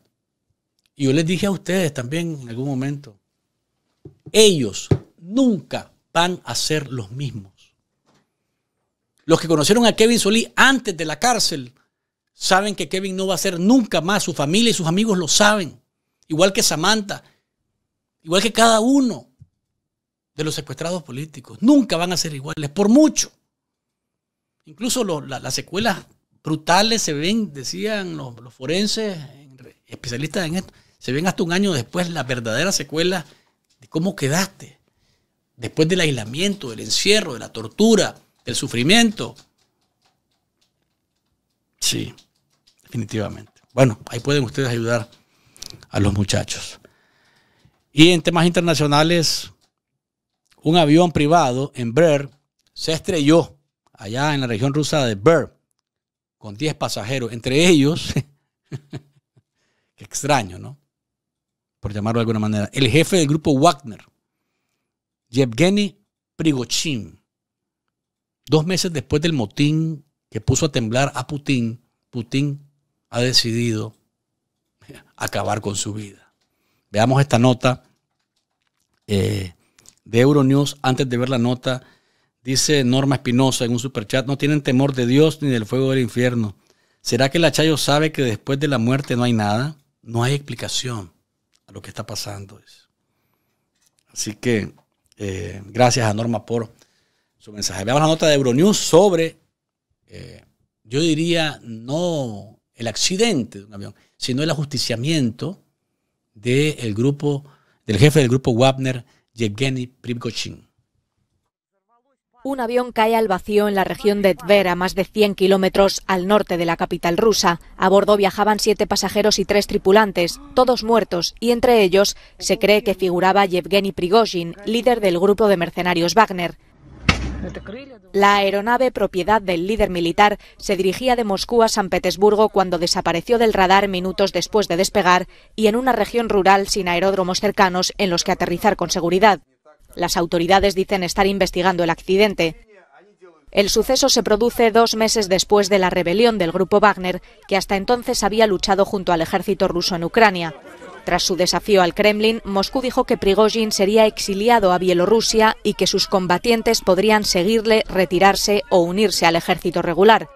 Y yo les dije a ustedes también en algún momento, ellos nunca van a ser los mismos. Los que conocieron a Kevin Solís antes de la cárcel saben que Kevin no va a ser nunca más. Su familia y sus amigos lo saben. Igual que Samantha. Igual que cada uno de los secuestrados políticos. Nunca van a ser iguales, por mucho. Incluso las secuelas brutales se ven, decían los, los forenses, especialistas en esto, se ven hasta un año después las verdaderas secuelas de cómo quedaste después del aislamiento, del encierro, de la tortura, del sufrimiento. Sí, definitivamente. Bueno, ahí pueden ustedes ayudar a los muchachos. Y en temas internacionales, un avión privado en Brer se estrelló allá en la región rusa de Berb con 10 pasajeros, entre ellos, [LAUGHS] qué extraño, ¿no? Por llamarlo de alguna manera, el jefe del grupo Wagner Yevgeny Prigochin. dos meses después del motín que puso a temblar a Putin, Putin ha decidido acabar con su vida. Veamos esta nota eh, de Euronews. Antes de ver la nota, dice Norma Espinosa en un superchat, no tienen temor de Dios ni del fuego del infierno. ¿Será que el Achayo sabe que después de la muerte no hay nada? No hay explicación a lo que está pasando. Así que eh, gracias a Norma por su mensaje. Veamos la nota de Euronews sobre, eh, yo diría, no el accidente de un avión, sino el ajusticiamiento del grupo, del jefe del grupo Wagner, Yevgeny Prigozhin. Un avión cae al vacío en la región de Tver, a más de 100 kilómetros al norte de la capital rusa. A bordo viajaban siete pasajeros y tres tripulantes, todos muertos, y entre ellos se cree que figuraba Yevgeny Prigozhin, líder del grupo de mercenarios Wagner. La aeronave, propiedad del líder militar, se dirigía de Moscú a San Petersburgo cuando desapareció del radar minutos después de despegar y en una región rural sin aeródromos cercanos en los que aterrizar con seguridad. Las autoridades dicen estar investigando el accidente. El suceso se produce dos meses después de la rebelión del grupo Wagner, que hasta entonces había luchado junto al ejército ruso en Ucrania. Tras su desafío al Kremlin, Moscú dijo que Prigozhin sería exiliado a Bielorrusia y que sus combatientes podrían seguirle, retirarse o unirse al ejército regular.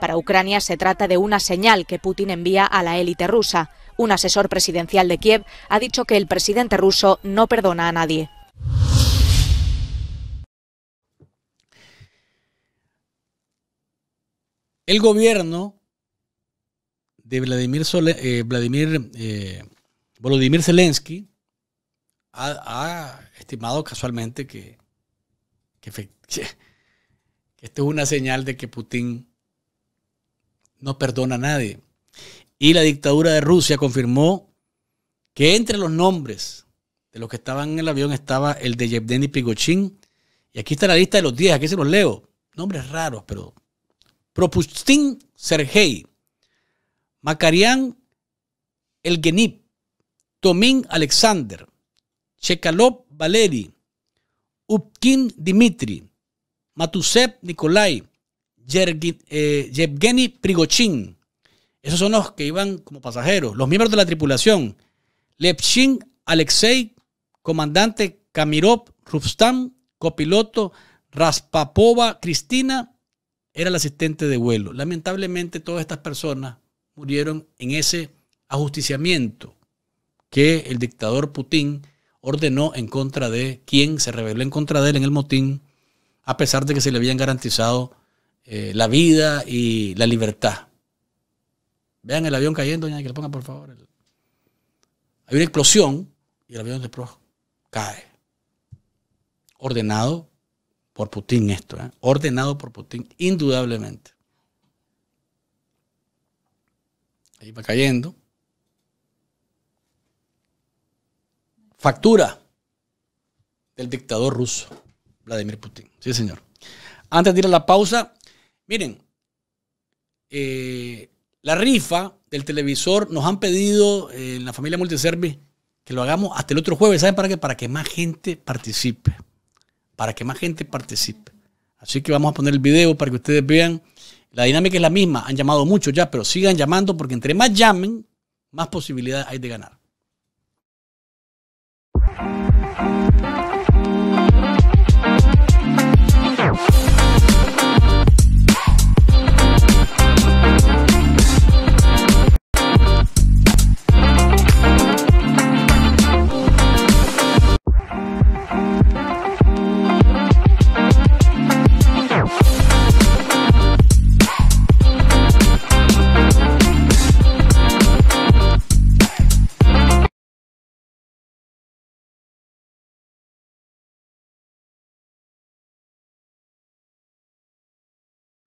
Para Ucrania se trata de una señal que Putin envía a la élite rusa. Un asesor presidencial de Kiev ha dicho que el presidente ruso no perdona a nadie. El gobierno de Vladimir, eh, Vladimir eh, Volodymyr Zelensky ha, estimado casualmente [LAUGHS] que, esto es una señal de que Putin no perdona a nadie. Y la dictadura de Rusia confirmó que entre los nombres de los que estaban en el avión estaba el de Yevgeny Prigozhin. Y aquí está la lista de los 10, aquí se los leo. Nombres raros, pero Propustin Sergei, Makarian Elgenip, Tomín Alexander, Chekalov Valeri, Upkin Dimitri, Matusev Nikolai, eh, Yevgeny Prigochin. Esos son los que iban como pasajeros. Los miembros de la tripulación. Lepshin Alexei, comandante Kamirov Rustam, copiloto Raspapova Cristina era el asistente de vuelo. Lamentablemente todas estas personas murieron en ese ajusticiamiento que el dictador Putin ordenó en contra de quien se rebeló en contra de él en el motín, a pesar de que se le habían garantizado eh, la vida y la libertad. Vean el avión cayendo, doña, que le ponga por favor. Hay una explosión y el avión cae. Ordenado por Putin esto, ¿eh? ordenado por Putin, indudablemente. Ahí va cayendo. Factura del dictador ruso, Vladimir Putin. Sí, señor. Antes de ir a la pausa, miren, eh, la rifa del televisor nos han pedido eh, en la familia multiservi que lo hagamos hasta el otro jueves. ¿Saben para qué? Para que más gente participe para que más gente participe. Así que vamos a poner el video para que ustedes vean. La dinámica es la misma, han llamado mucho ya, pero sigan llamando porque entre más llamen, más posibilidades hay de ganar.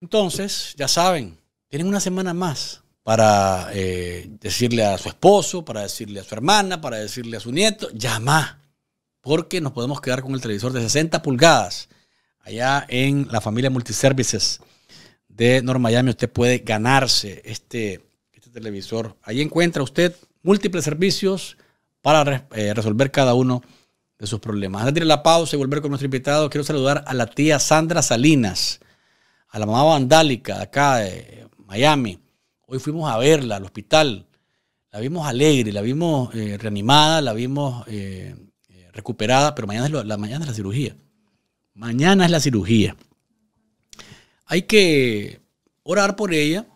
Entonces, ya saben, tienen una semana más para eh, decirle a su esposo, para decirle a su hermana, para decirle a su nieto, llama, porque nos podemos quedar con el televisor de 60 pulgadas. Allá en la familia Multiservices de North Miami usted puede ganarse este, este televisor. Ahí encuentra usted múltiples servicios para eh, resolver cada uno de sus problemas. Antes de ir a la pausa y volver con nuestro invitado, quiero saludar a la tía Sandra Salinas a la mamá vandálica acá de Miami. Hoy fuimos a verla al hospital. La vimos alegre, la vimos eh, reanimada, la vimos eh, eh, recuperada, pero mañana es, la, mañana la cirugía. Mañana es la cirugía. Hay que orar por ella.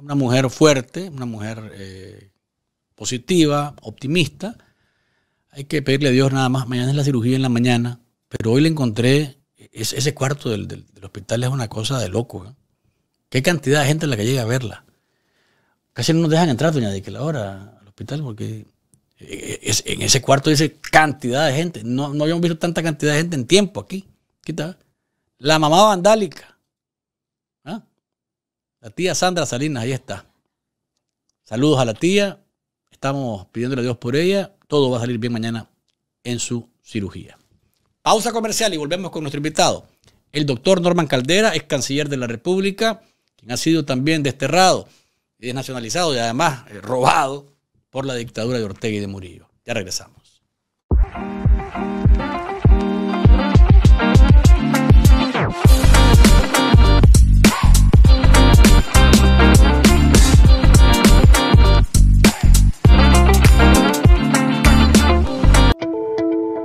Una mujer fuerte, una mujer positiva, optimista. Hay que pedirle a Dios nada más. Mañana es la cirugía en la mañana, pero hoy le encontré ese cuarto del, hospital es una cosa de loco. ¿eh? ¿Qué cantidad de gente la que llega a verla? Casi no nos dejan entrar, doña la ahora al hospital, porque eh, eh, en ese cuarto dice cantidad de gente. No, no habíamos visto tanta cantidad de gente en tiempo aquí. ¿Qué La mamá vandálica. ¿Ah? La tía Sandra Salinas, ahí está. Saludos a la tía. Estamos pidiéndole a Dios por ella. Todo va a salir bien mañana en su cirugía. Pausa comercial y volvemos con nuestro invitado. El doctor Norman Caldera es canciller de la República, quien ha sido también desterrado, desnacionalizado y además eh, robado por la dictadura de Ortega y de Murillo. Ya regresamos.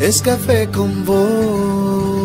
es café con vos.